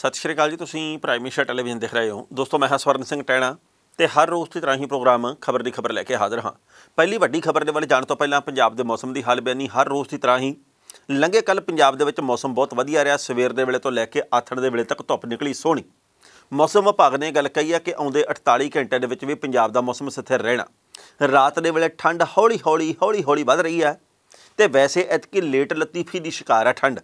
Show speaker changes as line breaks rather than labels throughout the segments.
ਸਤਿ ਸ਼੍ਰੀ ਅਕਾਲ ਜੀ ਤੁਸੀਂ ਪ੍ਰਾਈਮ ਮਿਸ਼ਨ ਟੈਲੀਵਿਜ਼ਨ ਦੇਖ ਰਹੇ ਹੋ ਦੋਸਤੋ ਮੈਂ ਹਾਂ ਸਵਰਨ ਸਿੰਘ ਟੈਣਾ ਤੇ ਹਰ ਰੋਜ਼ ਦੀ ਤਰ੍ਹਾਂ ਹੀ ਪ੍ਰੋਗਰਾਮ ਖਬਰ ਦੀ ਖਬਰ ਲੈ ਕੇ ਹਾਜ਼ਰ ਹਾਂ ਪਹਿਲੀ ਵੱਡੀ ਖਬਰ ਦੇ ਵੱਲ ਜਾਣ ਤੋਂ ਪਹਿਲਾਂ ਪੰਜਾਬ ਦੇ ਮੌਸਮ ਦੀ ਹਾਲ ਬਿਆਨੀ ਹਰ ਰੋਜ਼ ਦੀ ਤਰ੍ਹਾਂ ਹੀ ਲੰਘੇ ਕੱਲ ਪੰਜਾਬ ਦੇ ਵਿੱਚ ਮੌਸਮ ਬਹੁਤ ਵਧੀਆ ਰਿਹਾ ਸਵੇਰ ਦੇ ਵੇਲੇ ਤੋਂ ਲੈ ਕੇ ਆਥਣ ਦੇ ਵੇਲੇ ਤੱਕ ਧੁੱਪ ਨਿਕਲੀ ਸੋਹਣੀ ਮੌਸਮ ਵਿਭਾਗ ਨੇ ਗੱਲ ਕਹੀ ਹੈ ਕਿ ਆਉਂਦੇ 48 ਘੰਟਿਆਂ ਦੇ ਵਿੱਚ ਵੀ ਪੰਜਾਬ ਦਾ ਮੌਸਮ ਸਥਿਰ ਰਹਿਣਾ ਰਾਤ ਦੇ ਵੇਲੇ ਠੰਡ ਹੌਲੀ-ਹੌਲੀ ਹੌਲੀ-ਹੌਲੀ ਵੱਧ ਰਹੀ ਹੈ ਤੇ ਵੈਸੇ ਇਤਕੀ ਲੇਟ ਲਤੀਫੀ ਦੀ ਸ਼ਿਕਾਰ ਹੈ ਠੰਡ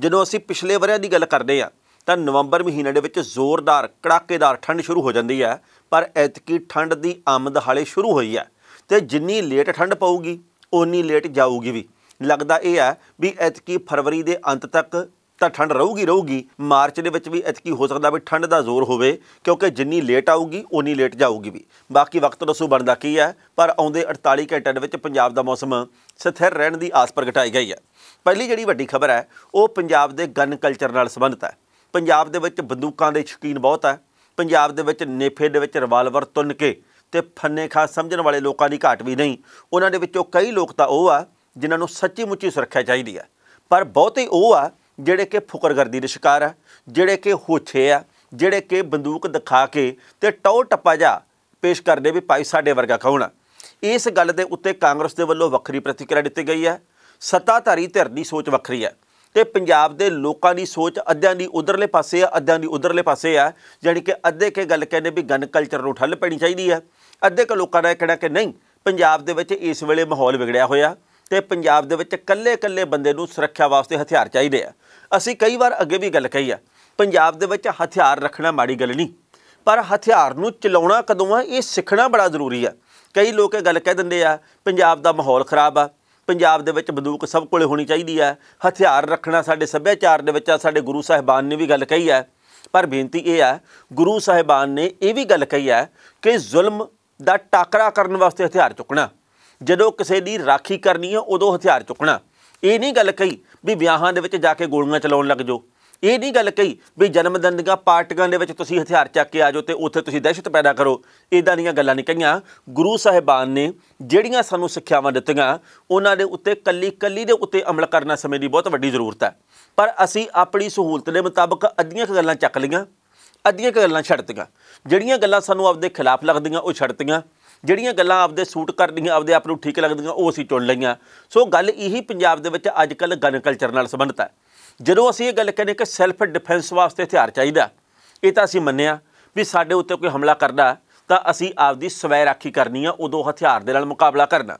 ਜਦੋਂ ਅਸੀਂ ਪਿਛਲੇ ਵਰਿਆਂ ਦੀ ਗੱਲ ਕਰਦੇ ਆ ਤਾਂ ਨਵੰਬਰ ਮਹੀਨੇ ਦੇ ਵਿੱਚ ਜ਼ੋਰਦਾਰ ਕੜਾਕੇਦਾਰ ਠੰਡ ਸ਼ੁਰੂ ਹੋ ਜਾਂਦੀ ਹੈ ਪਰ ਐਤਕੀ ਠੰਡ ਦੀ ਆਮਦ ਹਾਲੇ ਸ਼ੁਰੂ ਹੋਈ ਹੈ ਤੇ ਜਿੰਨੀ ਲੇਟ ਠੰਡ ਪਊਗੀ ਓਨੀ ਲੇਟ ਜਾਊਗੀ ਵੀ ਲੱਗਦਾ ਇਹ ਹੈ ਵੀ ਐਤਕੀ ਫਰਵਰੀ ਦੇ ਅੰਤ ਤੱਕ ਤਾਂ ਠੰਡ ਰਹੂਗੀ ਰਹੂਗੀ ਮਾਰਚ ਦੇ ਵਿੱਚ ਵੀ ਐਤਕੀ ਹੋ ਸਕਦਾ ਵੀ ਠੰਡ ਦਾ ਜ਼ੋਰ ਹੋਵੇ ਕਿਉਂਕਿ ਜਿੰਨੀ ਲੇਟ ਆਊਗੀ ਉਨੀ ਲੇਟ ਜਾਊਗੀ ਵੀ ਬਾਕੀ ਵਕਤ ਦੱਸੋ ਬਣਦਾ ਕੀ ਹੈ ਪਰ ਆਉਂਦੇ 48 ਘੰਟਿਆਂ ਦੇ ਵਿੱਚ ਪੰਜਾਬ ਦਾ ਮੌਸਮ ਸਥਿਰ ਰਹਿਣ ਦੀ ਆਸ ਪ੍ਰਗਟਾਈ ਗਈ ਹੈ ਪਹਿਲੀ ਜਿਹੜੀ ਵੱਡੀ ਖਬਰ ਹੈ ਉਹ ਪੰਜਾਬ ਦੇ ਗਨ ਕਲਚਰ ਨਾਲ ਸੰਬੰਧਤ ਹੈ ਪੰਜਾਬ ਦੇ ਵਿੱਚ ਬੰਦੂਕਾਂ ਦੇ ਸ਼ਕੀਨ ਬਹੁਤ ਹੈ ਪੰਜਾਬ ਦੇ ਵਿੱਚ ਨੇਫੇ ਦੇ ਵਿੱਚ ਰਿਵਾਲਵਰ ਤੁੰਨ ਕੇ ਤੇ ਫੰਨੇ ਖਾ ਸਮਝਣ ਵਾਲੇ ਲੋਕਾਂ ਦੀ ਘਾਟ ਵੀ ਨਹੀਂ ਉਹਨਾਂ ਦੇ ਵਿੱਚੋਂ ਕਈ ਲੋਕ ਤਾਂ ਉਹ ਆ ਜਿਨ੍ਹਾਂ ਨੂੰ ਸੱਚੀ ਮੁੱਚੀ ਸੁਰੱਖਿਆ ਚਾਹੀਦੀ ਆ ਪਰ ਬਹੁਤੇ ਉਹ ਆ ਜਿਹੜੇ ਕਿ ਫੁਕਰਗਰਦੀ ਦੇ ਸ਼ਿਕਾਰ ਆ ਜਿਹੜੇ ਕਿ ਹੋਛੇ ਆ ਜਿਹੜੇ ਕਿ ਬੰਦੂਕ ਦਿਖਾ ਕੇ ਤੇ ਟੌ ਟੱਪਾ ਜਾ ਪੇਸ਼ ਕਰਦੇ ਵੀ ਭਾਈ ਸਾਡੇ ਵਰਗਾ ਕੌਣ ਆ ਇਸ ਗੱਲ ਦੇ ਉੱਤੇ ਕਾਂਗਰਸ ਦੇ ਵੱਲੋਂ ਵੱਖਰੀ ਪ੍ਰਤੀਕਿਰਿਆ ਦਿੱਤੀ ਗਈ ਹੈ ਸੱਤਾਧਾਰੀ ਧਿਰ ਦੀ ਸੋਚ ਵੱਖਰੀ ਹੈ ਤੇ ਪੰਜਾਬ ਦੇ ਲੋਕਾਂ ਦੀ ਸੋਚ ਅੱਧਿਆਂ ਦੀ ਉਧਰਲੇ ਪਾਸੇ ਆ ਅੱਧਿਆਂ ਦੀ ਉਧਰਲੇ ਪਾਸੇ ਆ ਜਾਨੀ ਕਿ ਅੱਧੇ ਕੇ ਗੱਲ ਕਹਿੰਦੇ ਵੀ ਗਨ ਕਲਚਰ ਨੂੰ ਠੱਲ ਪੈਣੀ ਚਾਹੀਦੀ ਆ ਅੱਧੇ ਕੇ ਲੋਕਾਂ ਦਾ ਇਹ ਕਹਿਣਾ ਕਿ ਨਹੀਂ ਪੰਜਾਬ ਦੇ ਵਿੱਚ ਇਸ ਵੇਲੇ ਮਾਹੌਲ ਵਿਗੜਿਆ ਹੋਇਆ ਤੇ ਪੰਜਾਬ ਦੇ ਵਿੱਚ ਕੱਲੇ-ਕੱਲੇ ਬੰਦੇ ਨੂੰ ਸੁਰੱਖਿਆ ਵਾਸਤੇ ਹਥਿਆਰ ਚਾਹੀਦੇ ਆ ਅਸੀਂ ਕਈ ਵਾਰ ਅੱਗੇ ਵੀ ਗੱਲ ਕਹੀ ਆ ਪੰਜਾਬ ਦੇ ਵਿੱਚ ਹਥਿਆਰ ਰੱਖਣਾ ਮਾੜੀ ਗੱਲ ਨਹੀਂ ਪਰ ਹਥਿਆਰ ਨੂੰ ਚਲਾਉਣਾ ਕਦੋਂ ਆ ਇਹ ਸਿੱਖਣਾ ਬੜਾ ਜ਼ਰੂਰੀ ਆ ਕਈ ਲੋਕ ਇਹ ਗੱਲ ਕਹਿ ਦਿੰਦੇ ਆ ਪੰਜਾਬ ਦਾ ਮਾਹੌਲ ਖਰਾਬ ਆ ਪੰਜਾਬ ਦੇ ਵਿੱਚ ਬੰਦੂਕ ਸਭ ਕੋਲੇ ਹੋਣੀ ਚਾਹੀਦੀ ਹੈ ਹਥਿਆਰ ਰੱਖਣਾ ਸਾਡੇ ਸੱਭਿਆਚਾਰ ਦੇ ਵਿੱਚ ਆ ਸਾਡੇ ਗੁਰੂ ਸਾਹਿਬਾਨ ਨੇ ਵੀ ਗੱਲ ਕਹੀ ਹੈ ਪਰ ਬੇਨਤੀ ਇਹ ਹੈ ਗੁਰੂ ਸਾਹਿਬਾਨ ਨੇ ਇਹ ਵੀ ਗੱਲ ਕਹੀ ਹੈ ਕਿ ਜ਼ੁਲਮ ਦਾ ਟਾਕਰਾ ਕਰਨ ਵਾਸਤੇ ਹਥਿਆਰ ਚੁੱਕਣਾ ਜਦੋਂ ਕਿਸੇ ਦੀ ਰਾਖੀ ਕਰਨੀ ਹੈ ਉਦੋਂ ਹਥਿਆਰ ਚੁੱਕਣਾ ਇਹ ਨਹੀਂ ਗੱਲ ਕਹੀ ਵੀ ਵਿਆਹਾਂ ਦੇ ਵਿੱਚ ਜਾ ਕੇ ਗੋਲੀਆਂ ਚਲਾਉਣ ਲੱਗ ਜਾਓ ਇਹ ਨਹੀਂ ਗੱਲ ਕਹੀ ਵੀ ਜਨਮ ਦਿਨ ਦੀਆਂ ਪਾਰਟੀਆਂ ਦੇ ਵਿੱਚ ਤੁਸੀਂ ਹਥਿਆਰ ਚੱਕ ਕੇ ਆ ਜਾਓ ਤੇ ਉੱਥੇ ਤੁਸੀਂ ਦਹਿਸ਼ਤ ਪੈਦਾ ਕਰੋ ਇਦਾਂ ਦੀਆਂ ਗੱਲਾਂ ਨਹੀਂ ਕਹੀਆਂ ਗੁਰੂ ਸਾਹਿਬਾਨ ਨੇ ਜਿਹੜੀਆਂ ਸਾਨੂੰ ਸਿੱਖਿਆਵਾਂ ਦਿੱਤੀਆਂ ਉਹਨਾਂ ਦੇ ਉੱਤੇ ਕੱਲੀ ਕੱਲੀ ਦੇ ਉੱਤੇ ਅਮਲ ਕਰਨਾ ਸਮੇਂ ਦੀ ਬਹੁਤ ਵੱਡੀ ਜ਼ਰੂਰਤ ਹੈ ਪਰ ਅਸੀਂ ਆਪਣੀ ਸਹੂਲਤ ਦੇ ਮੁਤਾਬਕ ਅੱਧੀਆਂ ਗੱਲਾਂ ਚੱਕ ਲਈਆਂ ਅੱਧੀਆਂ ਗੱਲਾਂ ਛੱਡ ਦਿੱਤੀਆਂ ਜਿਹੜੀਆਂ ਗੱਲਾਂ ਸਾਨੂੰ ਆਪਦੇ ਖਿਲਾਫ ਲੱਗਦੀਆਂ ਉਹ ਛੱਡਤੀਆਂ ਜਿਹੜੀਆਂ ਗੱਲਾਂ ਆਪਦੇ ਸੂਟ ਕਰਦੀਆਂ ਆਪਦੇ ਆਪ ਨੂੰ ਠੀਕ ਲੱਗਦੀਆਂ ਉਹ ਅਸੀਂ ਚੁਣ ਲਈਆਂ ਸੋ ਗੱਲ ਇਹੀ ਪੰਜਾਬ ਦੇ ਵਿੱਚ ਅੱਜ ਕੱਲ ਗਨ ਕਲਚਰ ਨਾਲ ਸੰਬੰਧਤ ਹੈ ਜਦੋਂ ਅਸੀਂ ਇਹ ਗੱਲ ਕਹਿੰਦੇ ਕਿ ਸੈਲਫ ਡਿਫੈਂਸ ਵਾਸਤੇ ਹਥਿਆਰ ਚਾਹੀਦਾ ਇਹ ਤਾਂ ਅਸੀਂ ਮੰਨਿਆ ਵੀ ਸਾਡੇ ਉੱਤੇ ਕੋਈ ਹਮਲਾ ਕਰਦਾ ਤਾਂ ਅਸੀਂ ਆਪਦੀ ਸਵੈ ਰਾਖੀ ਕਰਨੀ ਆ ਉਦੋਂ ਹਥਿਆਰ ਦੇ ਨਾਲ ਮੁਕਾਬਲਾ ਕਰਨਾ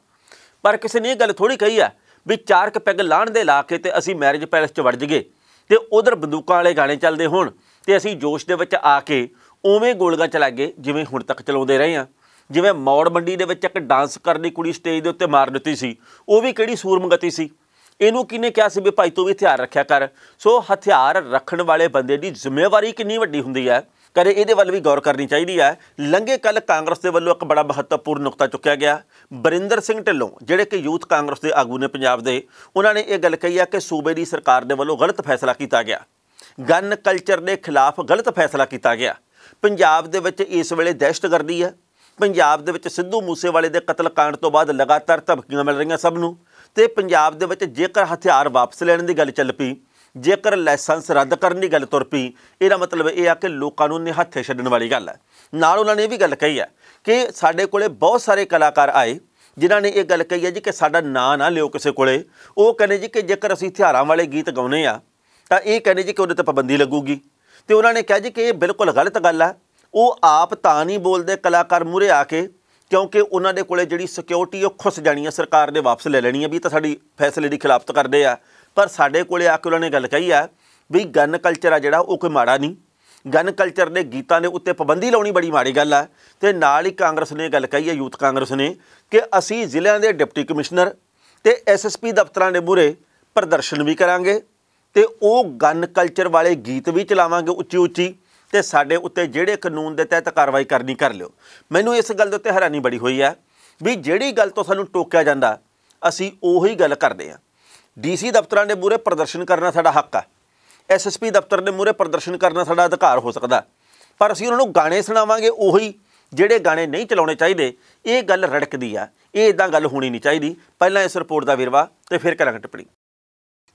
ਪਰ ਕਿਸੇ ਨੇ ਇਹ ਗੱਲ ਥੋੜੀ ਕਹੀ ਆ ਵੀ ਚਾਰ ਕ ਪੈਗ ਲਾਣ ਦੇ ਲਾ ਕੇ ਤੇ ਅਸੀਂ ਮੈਰਿਜ ਪੈਲਸ 'ਚ ਵੜ ਜਗੇ ਤੇ ਉਧਰ ਬੰਦੂਕਾਂ ਵਾਲੇ ਗਾਣੇ ਚੱਲਦੇ ਹੋਣ ਤੇ ਅਸੀਂ ਜੋਸ਼ ਦੇ ਵਿੱਚ ਆ ਕੇ ਉਵੇਂ ਗੋਲਗਾ ਚਲਾ ਗਏ ਜਿਵੇਂ ਹੁਣ ਤੱਕ ਚਲਾਉਂਦੇ ਰਹੇ ਆ ਜਿਵੇਂ ਮੌੜ ਮੰਡੀ ਦੇ ਵਿੱਚ ਇੱਕ ਡਾਂਸ ਕਰਨੀ ਕੁੜੀ ਸਟੇਜ ਦੇ ਉੱਤੇ ਮਾਰ ਦਿੱਤੀ ਸੀ ਉਹ ਵੀ ਕਿਹੜੀ ਸੂਰਮਗਤੀ ਸੀ ਇਹਨੂੰ ਕਿਨੇ ਕਿਹਾ ਸੀ ਵੀ ਭਾਈ ਤੂੰ ਵੀ ਹਥਿਆਰ ਰੱਖਿਆ ਕਰ ਸੋ ਹਥਿਆਰ ਰੱਖਣ ਵਾਲੇ ਬੰਦੇ ਦੀ ਜ਼ਿੰਮੇਵਾਰੀ ਕਿੰਨੀ ਵੱਡੀ ਹੁੰਦੀ ਹੈ ਕਰੇ ਇਹਦੇ ਵੱਲ ਵੀ ਗੌਰ ਕਰਨੀ ਚਾਹੀਦੀ ਹੈ ਲੰਘੇ ਕੱਲ ਕਾਂਗਰਸ ਦੇ ਵੱਲੋਂ ਇੱਕ ਬੜਾ ਮਹੱਤਵਪੂਰਨ ਨੁਕਤਾ ਚੁੱਕਿਆ ਗਿਆ ਬਰਿੰਦਰ ਸਿੰਘ ਢਿੱਲੋਂ ਜਿਹੜੇ ਕਿ ਯੂਥ ਕਾਂਗਰਸ ਦੇ ਆਗੂ ਨੇ ਪੰਜਾਬ ਦੇ ਉਹਨਾਂ ਨੇ ਇਹ ਗੱਲ ਕਹੀ ਹੈ ਕਿ ਸੂਬੇ ਦੀ ਸਰਕਾਰ ਦੇ ਵੱਲੋਂ ਗਲਤ ਫੈਸਲਾ ਕੀਤਾ ਗਿਆ ਗਨ ਕਲਚਰ ਦੇ ਖਿਲਾਫ ਗਲਤ ਫੈਸਲਾ ਕੀਤਾ ਗਿਆ ਪੰਜਾਬ ਦੇ ਵਿੱਚ ਇਸ ਵੇਲੇ ਦਹਿਸ਼ਤਗਰਦੀ ਹੈ ਪੰਜਾਬ ਦੇ ਵਿੱਚ ਸਿੱਧੂ ਮੂਸੇਵਾਲੇ ਦੇ ਕਤਲ ਕਾਂਡ ਤੋਂ ਬਾਅਦ ਲਗਾਤਾਰ ਧਮਕੀਆਂ ਮਿਲ ਰਹੀਆਂ ਸਭ ਨੂੰ ਤੇ ਪੰਜਾਬ ਦੇ ਵਿੱਚ ਜੇਕਰ ਹਥਿਆਰ ਵਾਪਸ ਲੈਣ ਦੀ ਗੱਲ ਚੱਲ ਪਈ ਜੇਕਰ ਲਾਇਸੈਂਸ ਰੱਦ ਕਰਨ ਦੀ ਗੱਲ ਤੁਰ ਪਈ ਇਹਦਾ ਮਤਲਬ ਇਹ ਆ ਕਿ ਲੋਕਾਂ ਨੂੰ ਨਿਹੱਥੇ ਛੱਡਣ ਵਾਲੀ ਗੱਲ ਹੈ ਨਾਲ ਉਹਨਾਂ ਨੇ ਇਹ ਵੀ ਗੱਲ ਕਹੀ ਹੈ ਕਿ ਸਾਡੇ ਕੋਲੇ ਬਹੁਤ ਸਾਰੇ ਕਲਾਕਾਰ ਆਏ ਜਿਨ੍ਹਾਂ ਨੇ ਇਹ ਗੱਲ ਕਹੀ ਹੈ ਜੀ ਕਿ ਸਾਡਾ ਨਾਂ ਨਾ ਲਿਓ ਕਿਸੇ ਕੋਲੇ ਉਹ ਕਹਿੰਦੇ ਜੀ ਕਿ ਜੇਕਰ ਅਸੀਂ ਹਥਿਆਰਾਂ ਵਾਲੇ ਗੀਤ ਗਾਉਨੇ ਆ ਤਾਂ ਇਹ ਕਹਿੰਦੇ ਜੀ ਕਿ ਉਹਦੇ ਤੇ ਪਾਬੰਦੀ ਲੱਗੂਗੀ ਤੇ ਉਹਨਾਂ ਨੇ ਕਿਹਾ ਜੀ ਕਿ ਇਹ ਬਿਲਕੁਲ ਗਲਤ ਗੱਲ ਆ ਉਹ ਆਪ ਤਾਂ ਨਹੀਂ ਬੋਲਦੇ ਕਲਾਕਾਰ ਮੂਰੇ ਆ ਕੇ ਕਿਉਂਕਿ ਉਹਨਾਂ ਦੇ ਕੋਲੇ ਜਿਹੜੀ ਸਿਕਿਉਰਿਟੀ ਉਹ ਖੁੱਸ ਜਾਣੀ ਹੈ ਸਰਕਾਰ ਨੇ ਵਾਪਸ ਲੈ ਲੈਣੀ ਹੈ ਵੀ ਤਾਂ ਸਾਡੀ ਫੈਸਲੇ ਦੀ ਖਿਲਾਫਤ ਕਰਦੇ ਆ ਪਰ ਸਾਡੇ ਕੋਲੇ ਆ ਕੇ ਉਹਨਾਂ ਨੇ ਗੱਲ ਕਹੀ ਆ ਵੀ ਗਨ ਕਲਚਰ ਆ ਜਿਹੜਾ ਉਹ ਕੋਈ ਮਾੜਾ ਨਹੀਂ ਗਨ ਕਲਚਰ ਦੇ ਗੀਤਾਂ ਦੇ ਉੱਤੇ ਪਾਬੰਦੀ ਲਾਉਣੀ ਬੜੀ ਮਾੜੀ ਗੱਲ ਆ ਤੇ ਨਾਲ ਹੀ ਕਾਂਗਰਸ ਨੇ ਗੱਲ ਕਹੀ ਹੈ ਯੂਥ ਕਾਂਗਰਸ ਨੇ ਕਿ ਅਸੀਂ ਜ਼ਿਲ੍ਹਿਆਂ ਦੇ ਡਿਪਟੀ ਕਮਿਸ਼ਨਰ ਤੇ ਐਸਐਸਪੀ ਦਫ਼ਤਰਾਂ ਦੇ ਮੂਰੇ ਪ੍ਰਦਰਸ਼ਨ ਵੀ ਕਰਾਂਗੇ ਤੇ ਉਹ ਗਨ ਕਲਚਰ ਵਾਲੇ ਗੀਤ ਵੀ ਚਲਾਵਾਂਗੇ ਉੱਚੀ ਉੱਚੀ ਤੇ ਸਾਡੇ ਉੱਤੇ ਜਿਹੜੇ ਕਾਨੂੰਨ ਦੇ ਤਹਿਤ ਕਾਰਵਾਈ ਕਰਨੀ ਕਰ ਲਿਓ ਮੈਨੂੰ ਇਸ ਗੱਲ ਦੇ ਉੱਤੇ ਹੈਰਾਨੀ ਬੜੀ ਹੋਈ ਹੈ ਵੀ ਜਿਹੜੀ ਗੱਲ ਤੋਂ ਸਾਨੂੰ ਟੋਕਿਆ ਜਾਂਦਾ ਅਸੀਂ ਉਹੀ ਗੱਲ ਕਰਦੇ ਆ ਡੀਸੀ ਦਫ਼ਤਰਾਂ ਦੇ ਮੂਰੇ ਪ੍ਰਦਰਸ਼ਨ ਕਰਨਾ ਸਾਡਾ ਹੱਕ ਆ ਐਸਐਸਪੀ ਦਫ਼ਤਰ ਦੇ ਮੂਰੇ ਪ੍ਰਦਰਸ਼ਨ ਕਰਨਾ ਸਾਡਾ ਅਧਿਕਾਰ ਹੋ ਸਕਦਾ ਪਰ ਅਸੀਂ ਉਹਨਾਂ ਨੂੰ ਗਾਣੇ ਸੁਣਾਵਾਂਗੇ ਉਹੀ ਜਿਹੜੇ ਗਾਣੇ ਨਹੀਂ ਚਲਾਉਣੇ ਚਾਹੀਦੇ ਇਹ ਗੱਲ ਰੜਕਦੀ ਆ ਇਹ ਇਦਾਂ ਗੱਲ ਹੋਣੀ ਨਹੀਂ ਚਾਹੀਦੀ ਪਹਿਲਾਂ ਇਸ ਰਿਪੋਰਟ ਦਾ ਵਿਰਵਾ ਤੇ ਫਿਰ ਕਰਾਂਗੇ ਟਿੱਪਣੀ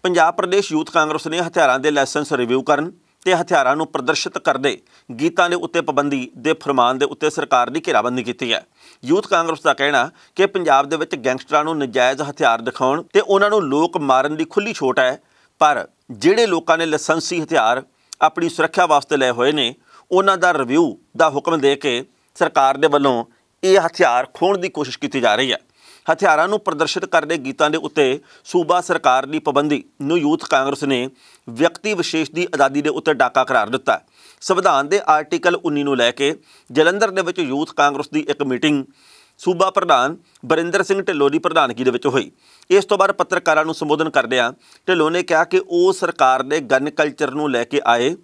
ਪੰਜਾਬ ਪ੍ਰਦੇਸ਼ ਯੂਥ ਕਾਂਗਰਸ ਨੇ ਹਥਿਆਰਾਂ ਦੇ ਲਾਇਸੈਂਸ ਰਿਵਿਊ ਕਰਨ ਤੇ ਹਥਿਆਰਾਂ ਨੂੰ ਪ੍ਰਦਰਸ਼ਿਤ ਕਰਦੇ ਗੀਤਾਂ ਦੇ ਉੱਤੇ ਪਾਬੰਦੀ ਦੇ ਫਰਮਾਨ ਦੇ ਉੱਤੇ ਸਰਕਾਰ ਦੀ ਘੇਰਾਬੰਦੀ ਕੀਤੀ ਹੈ ਯੂਥ ਕਾਂਗਰਸ ਦਾ ਕਹਿਣਾ ਕਿ ਪੰਜਾਬ ਦੇ ਵਿੱਚ ਗੈਂਗਸਟਰਾਂ ਨੂੰ ਨਜਾਇਜ਼ ਹਥਿਆਰ ਦਿਖਾਉਣ ਤੇ ਉਹਨਾਂ ਨੂੰ ਲੋਕ ਮਾਰਨ ਦੀ ਖੁੱਲੀ ਛੋਟ ਹੈ ਪਰ ਜਿਹੜੇ ਲੋਕਾਂ ਨੇ ਲਾਇਸੈਂਸੀ ਹਥਿਆਰ ਆਪਣੀ ਸੁਰੱਖਿਆ ਵਾਸਤੇ ਲਏ ਹੋਏ ਨੇ ਉਹਨਾਂ ਦਾ ਰਿਵਿਊ ਦਾ ਹੁਕਮ ਦੇ ਕੇ ਸਰਕਾਰ ਦੇ ਵੱਲੋਂ ਇਹ ਹਥਿਆਰ ਖੋਣ ਦੀ ਕੋਸ਼ਿਸ਼ ਕੀਤੀ ਜਾ ਰਹੀ ਹੈ ਹਥਿਆਰਾਂ ਨੂੰ ਪ੍ਰਦਰਸ਼ਿਤ ਕਰਦੇ ਗੀਤਾਂ ਦੇ ਉੱਤੇ ਸੂਬਾ ਸਰਕਾਰ ਦੀ ਪਾਬੰਦੀ ਨੂੰ ਯੂਥ ਕਾਂਗਰਸ ਨੇ ਵਿਅਕਤੀ ਵਿਸ਼ੇਸ਼ ਦੀ ਆਜ਼ਾਦੀ ਦੇ ਉੱਤੇ ਡਾਕਾ ਕਰਾਰ ਦਿੱਤਾ ਸੰਵਿਧਾਨ ਦੇ ਆਰਟੀਕਲ 19 ਨੂੰ ਲੈ ਕੇ ਜਲੰਧਰ ਦੇ ਵਿੱਚ ਯੂਥ ਕਾਂਗਰਸ ਦੀ ਇੱਕ ਮੀਟਿੰਗ ਸੂਬਾ ਪ੍ਰਧਾਨ ਬਰਿੰਦਰ ਸਿੰਘ ਢਿੱਲੋਂ ਦੀ ਪ੍ਰਧਾਨਗੀ ਦੇ ਵਿੱਚ ਹੋਈ ਇਸ ਤੋਂ ਬਾਅਦ ਪੱਤਰਕਾਰਾਂ ਨੂੰ ਸੰਬੋਧਨ ਕਰਦਿਆਂ ਢਿੱਲੋਂ ਨੇ ਕਿਹਾ ਕਿ ਉਹ ਸਰਕਾਰ ਦੇ ਗਨ ਕਲਚਰ ਨੂੰ ਲੈ ਕੇ ਆਏ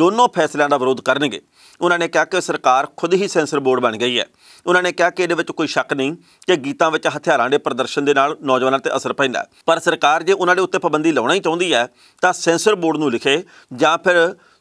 ਦੋਨੋਂ ਫੈਸਲਿਆਂ ਦਾ ਵਿਰੋਧ ਕਰਨਗੇ ਉਹਨਾਂ ਨੇ ਕਿਹਾ ਕਿ ਸਰਕਾਰ ਖੁਦ ਹੀ ਸੈਂਸਰ ਬੋਰਡ ਬਣ ਗਈ ਹੈ ਉਹਨਾਂ ਨੇ ਕਿਹਾ ਕਿ ਇਹਦੇ ਵਿੱਚ ਕੋਈ ਸ਼ੱਕ ਨਹੀਂ ਕਿ ਗੀਤਾਂ ਵਿੱਚ ਹਥਿਆਰਾਂ ਦੇ ਪ੍ਰਦਰਸ਼ਨ ਦੇ ਨਾਲ ਨੌਜਵਾਨਾਂ ਤੇ ਅਸਰ ਪੈਂਦਾ ਪਰ ਸਰਕਾਰ ਜੇ ਉਹਨਾਂ ਦੇ ਉੱਤੇ ਪਾਬੰਦੀ ਲਾਉਣਾ ਹੀ ਚਾਹੁੰਦੀ ਹੈ ਤਾਂ ਸੈਂਸਰ ਬੋਰਡ ਨੂੰ ਲਿਖੇ ਜਾਂ ਫਿਰ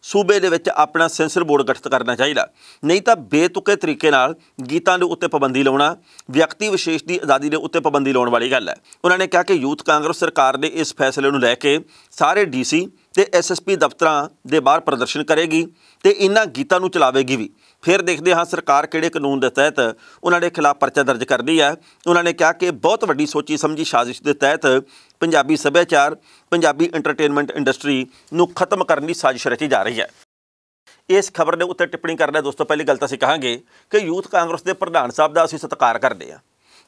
ਸੂਬੇ ਦੇ ਵਿੱਚ ਆਪਣਾ ਸੈਂਸਰ ਬੋਰਡ ਗਠਿਤ ਕਰਨਾ ਚਾਹੀਦਾ ਨਹੀਂ ਤਾਂ ਬੇਤੁਕੇ ਤਰੀਕੇ ਨਾਲ ਗੀਤਾਂ ਦੇ ਉੱਤੇ ਪਾਬੰਦੀ ਲਾਉਣਾ ਵਿਅਕਤੀ ਵਿਸ਼ੇਸ਼ ਦੀ ਆਜ਼ਾਦੀ ਦੇ ਉੱਤੇ ਪਾਬੰਦੀ ਲਾਉਣ ਵਾਲੀ ਗੱਲ ਹੈ ਉਹਨਾਂ ਨੇ ਕਿਹਾ ਕਿ ਯੂਥ ਕਾਂਗਰਸ ਸਰਕਾਰ ਦੇ ਇਸ ਫੈਸਲੇ ਨੂੰ ਲੈ ਕੇ ਸਾਰੇ ਡੀਸੀ ਤੇ ਐਸਐਸਪੀ ਦਫ਼ਤਰਾਂ ਦੇ ਬਾਹਰ ਪ੍ਰਦਰਸ਼ਨ ਕਰੇਗੀ ਤੇ ਇਹਨਾਂ ਗੀਤਾਂ ਨੂੰ ਚਲਾਵੇਗੀ ਵੀ ਫਿਰ ਦੇਖਦੇ ਹਾਂ ਸਰਕਾਰ ਕਿਹੜੇ ਕਾਨੂੰਨ ਦੇ ਤਹਿਤ ਉਹਨਾਂ ਦੇ ਖਿਲਾਫ ਪਰਚਾ ਦਰਜ ਕਰਦੀ ਹੈ ਉਹਨਾਂ ਨੇ ਕਿਹਾ ਕਿ ਬਹੁਤ ਵੱਡੀ ਸੋਚੀ ਸਮਝੀ ਸਾਜ਼ਿਸ਼ ਦੇ ਤਹਿਤ ਪੰਜਾਬੀ ਸੱਭਿਆਚਾਰ ਪੰਜਾਬੀ ਐਂਟਰਟੇਨਮੈਂਟ ਇੰਡਸਟਰੀ ਨੂੰ ਖਤਮ ਕਰਨ ਦੀ ਸਾਜ਼ਿਸ਼ ਰਚੀ ਜਾ ਰਹੀ ਹੈ ਇਸ ਖਬਰ ਦੇ ਉੱਤੇ ਟਿੱਪਣੀ ਕਰਨਾ ਦੋਸਤੋ ਪਹਿਲੀ ਗੱਲ ਤਾਂ ਅਸੀਂ ਕਹਾਂਗੇ ਕਿ ਯੂਥ ਕਾਂਗਰਸ ਦੇ ਪ੍ਰਧਾਨ ਸਾਹਿਬ ਦਾ ਅਸੀਂ ਸਤਿਕਾਰ ਕਰਦੇ ਹਾਂ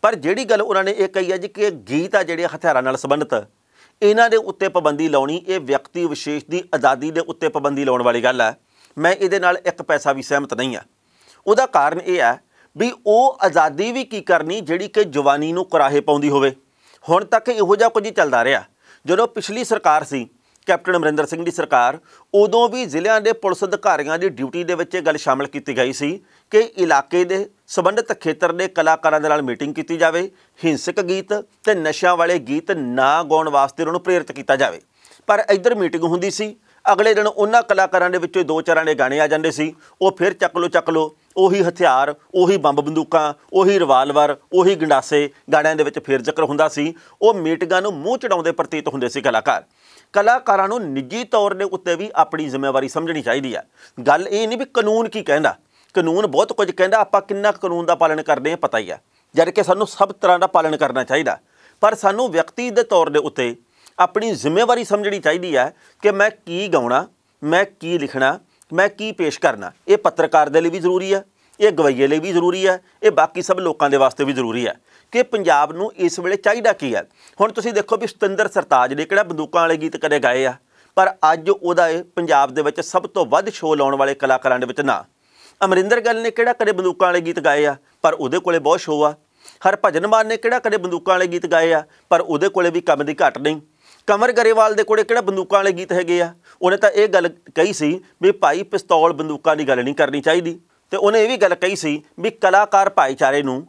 ਪਰ ਜਿਹੜੀ ਗੱਲ ਉਹਨਾਂ ਨੇ ਇਹ ਕਹੀ ਹੈ ਜੀ ਕਿ ਗੀਤ ਆ ਜਿਹੜੇ ਹਥਿਆਰਾਂ ਨਾਲ ਸੰਬੰਧਿਤ ਇਹਨਾਂ ਦੇ ਉੱਤੇ ਪਾਬੰਦੀ ਲਾਉਣੀ ਇਹ ਵਿਅਕਤੀ ਵਿਸ਼ੇਸ਼ ਦੀ ਆਜ਼ਾਦੀ ਦੇ ਉੱਤੇ ਪਾਬੰਦੀ ਲਾਉਣ ਵਾਲੀ ਗੱਲ ਹੈ ਮੈਂ ਇਹਦੇ ਨਾਲ ਇੱਕ ਪੈਸਾ ਵੀ ਸਹਿਮਤ ਨਹੀਂ ਆ ਉਹਦਾ ਕਾਰਨ ਇਹ ਹੈ ਵੀ ਉਹ ਆਜ਼ਾਦੀ ਵੀ ਕੀ ਕਰਨੀ ਜਿਹੜੀ ਕਿ ਜਵਾਨੀ ਨੂੰ ਕਰਾਹੇ ਪਾਉਂਦੀ ਹੋਵੇ ਹੁਣ ਤੱਕ ਇਹੋ ਜਿਹਾ ਕੁਝ ਚੱਲਦਾ ਰਿਹਾ ਜਦੋਂ ਪਿਛਲੀ ਸਰਕਾਰ ਸੀ ਕੈਪਟਨ ਅਮਰਿੰਦਰ ਸਿੰਘ ਦੀ ਸਰਕਾਰ ਉਦੋਂ ਵੀ ਜ਼ਿਲ੍ਹਿਆਂ ਦੇ ਪੁਲਿਸ ਅਧਿਕਾਰੀਆਂ ਦੀ ਡਿਊਟੀ ਦੇ ਵਿੱਚ ਇਹ ਗੱਲ ਸ਼ਾਮਲ ਕੀਤੀ ਗਈ ਸੀ ਕਿ ਇਲਾਕੇ ਦੇ ਸਬੰਧਤ ਖੇਤਰ ਦੇ ਕਲਾਕਾਰਾਂ ਦੇ ਨਾਲ ਮੀਟਿੰਗ ਕੀਤੀ ਜਾਵੇ ਹਿੰਸਕ ਗੀਤ ਤੇ ਨਸ਼ਿਆਂ ਵਾਲੇ ਗੀਤ ਨਾ ਗਾਉਣ ਵਾਸਤੇ ਉਹਨਾਂ ਨੂੰ ਪ੍ਰੇਰਿਤ ਕੀਤਾ ਜਾਵੇ ਪਰ ਇੱਧਰ ਮੀਟਿੰਗ ਹੁੰਦੀ ਸੀ ਅਗਲੇ ਦਿਨ ਉਹਨਾਂ ਕਲਾਕਾਰਾਂ ਦੇ ਵਿੱਚੋਂ ਦੋ ਚਾਰਾਂ ਦੇ ਗਾਣੇ ਆ ਜਾਂਦੇ ਸੀ ਉਹ ਫਿਰ ਚੱਕ ਲੋ ਚੱਕ ਲੋ ਉਹੀ ਹਥਿਆਰ ਉਹੀ ਬੰਬ ਬੰਦੂਕਾਂ ਉਹੀ ਰਿਵਾਲਵਰ ਉਹੀ ਗੰਡਾਸੇ ਗਾਣਿਆਂ ਦੇ ਵਿੱਚ ਫੇਰ ਜ਼ਿਕਰ ਹੁੰਦਾ ਸੀ ਉਹ ਮੀਟਿੰਗਾਂ ਨੂੰ ਮੂੰਹ ਚੜਾਉਂਦੇ ਪ੍ਰਤੀਤ ਹੁੰਦੇ ਸੀ ਕਲਾਕਾਰ ਕਲਾਕਾਰਾਂ ਨੂੰ ਨਿੱਜੀ ਤੌਰ ਦੇ ਉੱਤੇ ਵੀ ਆਪਣੀ ਜ਼ਿੰਮੇਵਾਰੀ ਸਮਝਣੀ ਚਾਹੀਦੀ ਹੈ ਗੱਲ ਇਹ ਨਹੀਂ ਵੀ ਕਾਨੂੰਨ ਕੀ ਕਹਿੰਦਾ ਕਾਨੂੰਨ ਬਹੁਤ ਕੁਝ ਕਹਿੰਦਾ ਆਪਾਂ ਕਿੰਨਾ ਕਾਨੂੰਨ ਦਾ ਪਾਲਣ ਕਰਦੇ ਹਾਂ ਪਤਾ ਹੀ ਹੈ ਜਦ ਕਿ ਸਾਨੂੰ ਸਭ ਤਰ੍ਹਾਂ ਦਾ ਪਾਲਣ ਕਰਨਾ ਚਾਹੀਦਾ ਪਰ ਸਾਨੂੰ ਵਿਅਕਤੀ ਦੇ ਤੌਰ ਦੇ ਉੱਤੇ ਆਪਣੀ ਜ਼ਿੰਮੇਵਾਰੀ ਸਮਝਣੀ ਚਾਹੀਦੀ ਹੈ ਕਿ ਮੈਂ ਕੀ ਗਾਉਣਾ ਮੈਂ ਕੀ ਲਿਖਣਾ ਮੈਂ ਕੀ ਪੇਸ਼ ਕਰਨਾ ਇਹ ਪੱਤਰਕਾਰ ਦੇ ਲਈ ਵੀ ਜ਼ਰੂਰੀ ਹੈ ਇਹ ਗਵਈਏ ਲਈ ਵੀ ਜ਼ਰੂਰੀ ਹੈ ਇਹ ਬਾਕੀ ਸਭ ਲੋਕਾਂ ਦੇ ਵਾਸਤੇ ਵੀ ਜ਼ਰੂਰੀ ਹੈ ਕਿ ਪੰਜਾਬ ਨੂੰ ਇਸ ਵੇਲੇ ਚਾਹੀਦਾ ਕੀ ਹੈ ਹੁਣ ਤੁਸੀਂ ਦੇਖੋ ਵੀ ਸਤਿੰਦਰ ਸਰਤਾਜ ਨੇ ਕਿਹੜਾ ਬੰਦੂਕਾਂ ਵਾਲੇ ਗੀਤ ਕਦੇ ਗਾਏ ਆ ਪਰ ਅੱਜ ਉਹਦਾ ਇਹ ਪੰਜਾਬ ਦੇ ਵਿੱਚ ਸਭ ਤੋਂ ਵੱਧ ਸ਼ੋਅ ਲਾਉਣ ਵਾਲੇ ਕਲਾਕਾਰਾਂ ਦੇ ਵਿੱਚ ਨਾ ਅਮਰਿੰਦਰ ਗੱਲ ਨੇ ਕਿਹੜਾ ਕਦੇ ਬੰਦੂਕਾਂ ਵਾਲੇ ਗੀਤ ਗਾਏ ਆ ਪਰ ਉਹਦੇ ਕੋਲੇ ਬਹੁਤ ਸ਼ੋਅ ਆ ਹਰਭਜਨ ਮਾਨ ਨੇ ਕਿਹੜਾ ਕਦੇ ਬੰਦੂਕਾਂ ਵਾਲੇ ਗੀਤ ਗਾਏ ਆ ਪਰ ਉਹਦੇ ਕੋਲੇ ਵੀ ਕੰਮ ਦੀ ਘਾਟ ਨਹੀਂ ਕਮਰ ਗਰੇਵਾਲ ਦੇ ਕੋਲੇ ਕਿਹੜਾ ਬੰਦੂਕਾਂ ਵਾਲੇ ਗੀਤ ਹੈਗੇ ਆ ਉਹਨੇ ਤਾਂ ਇਹ ਗੱਲ ਕਹੀ ਸੀ ਵੀ ਭਾਈ ਪਿਸਤੌਲ ਬੰਦੂਕਾਂ ਦੀ ਗੱਲ ਨਹੀਂ ਕਰਨੀ ਚਾਹੀਦੀ ਤੇ ਉਹਨੇ ਇਹ ਵੀ ਗੱਲ ਕਹੀ ਸੀ ਵੀ ਕਲਾਕਾਰ ਭਾਈਚਾਰੇ ਨੂੰ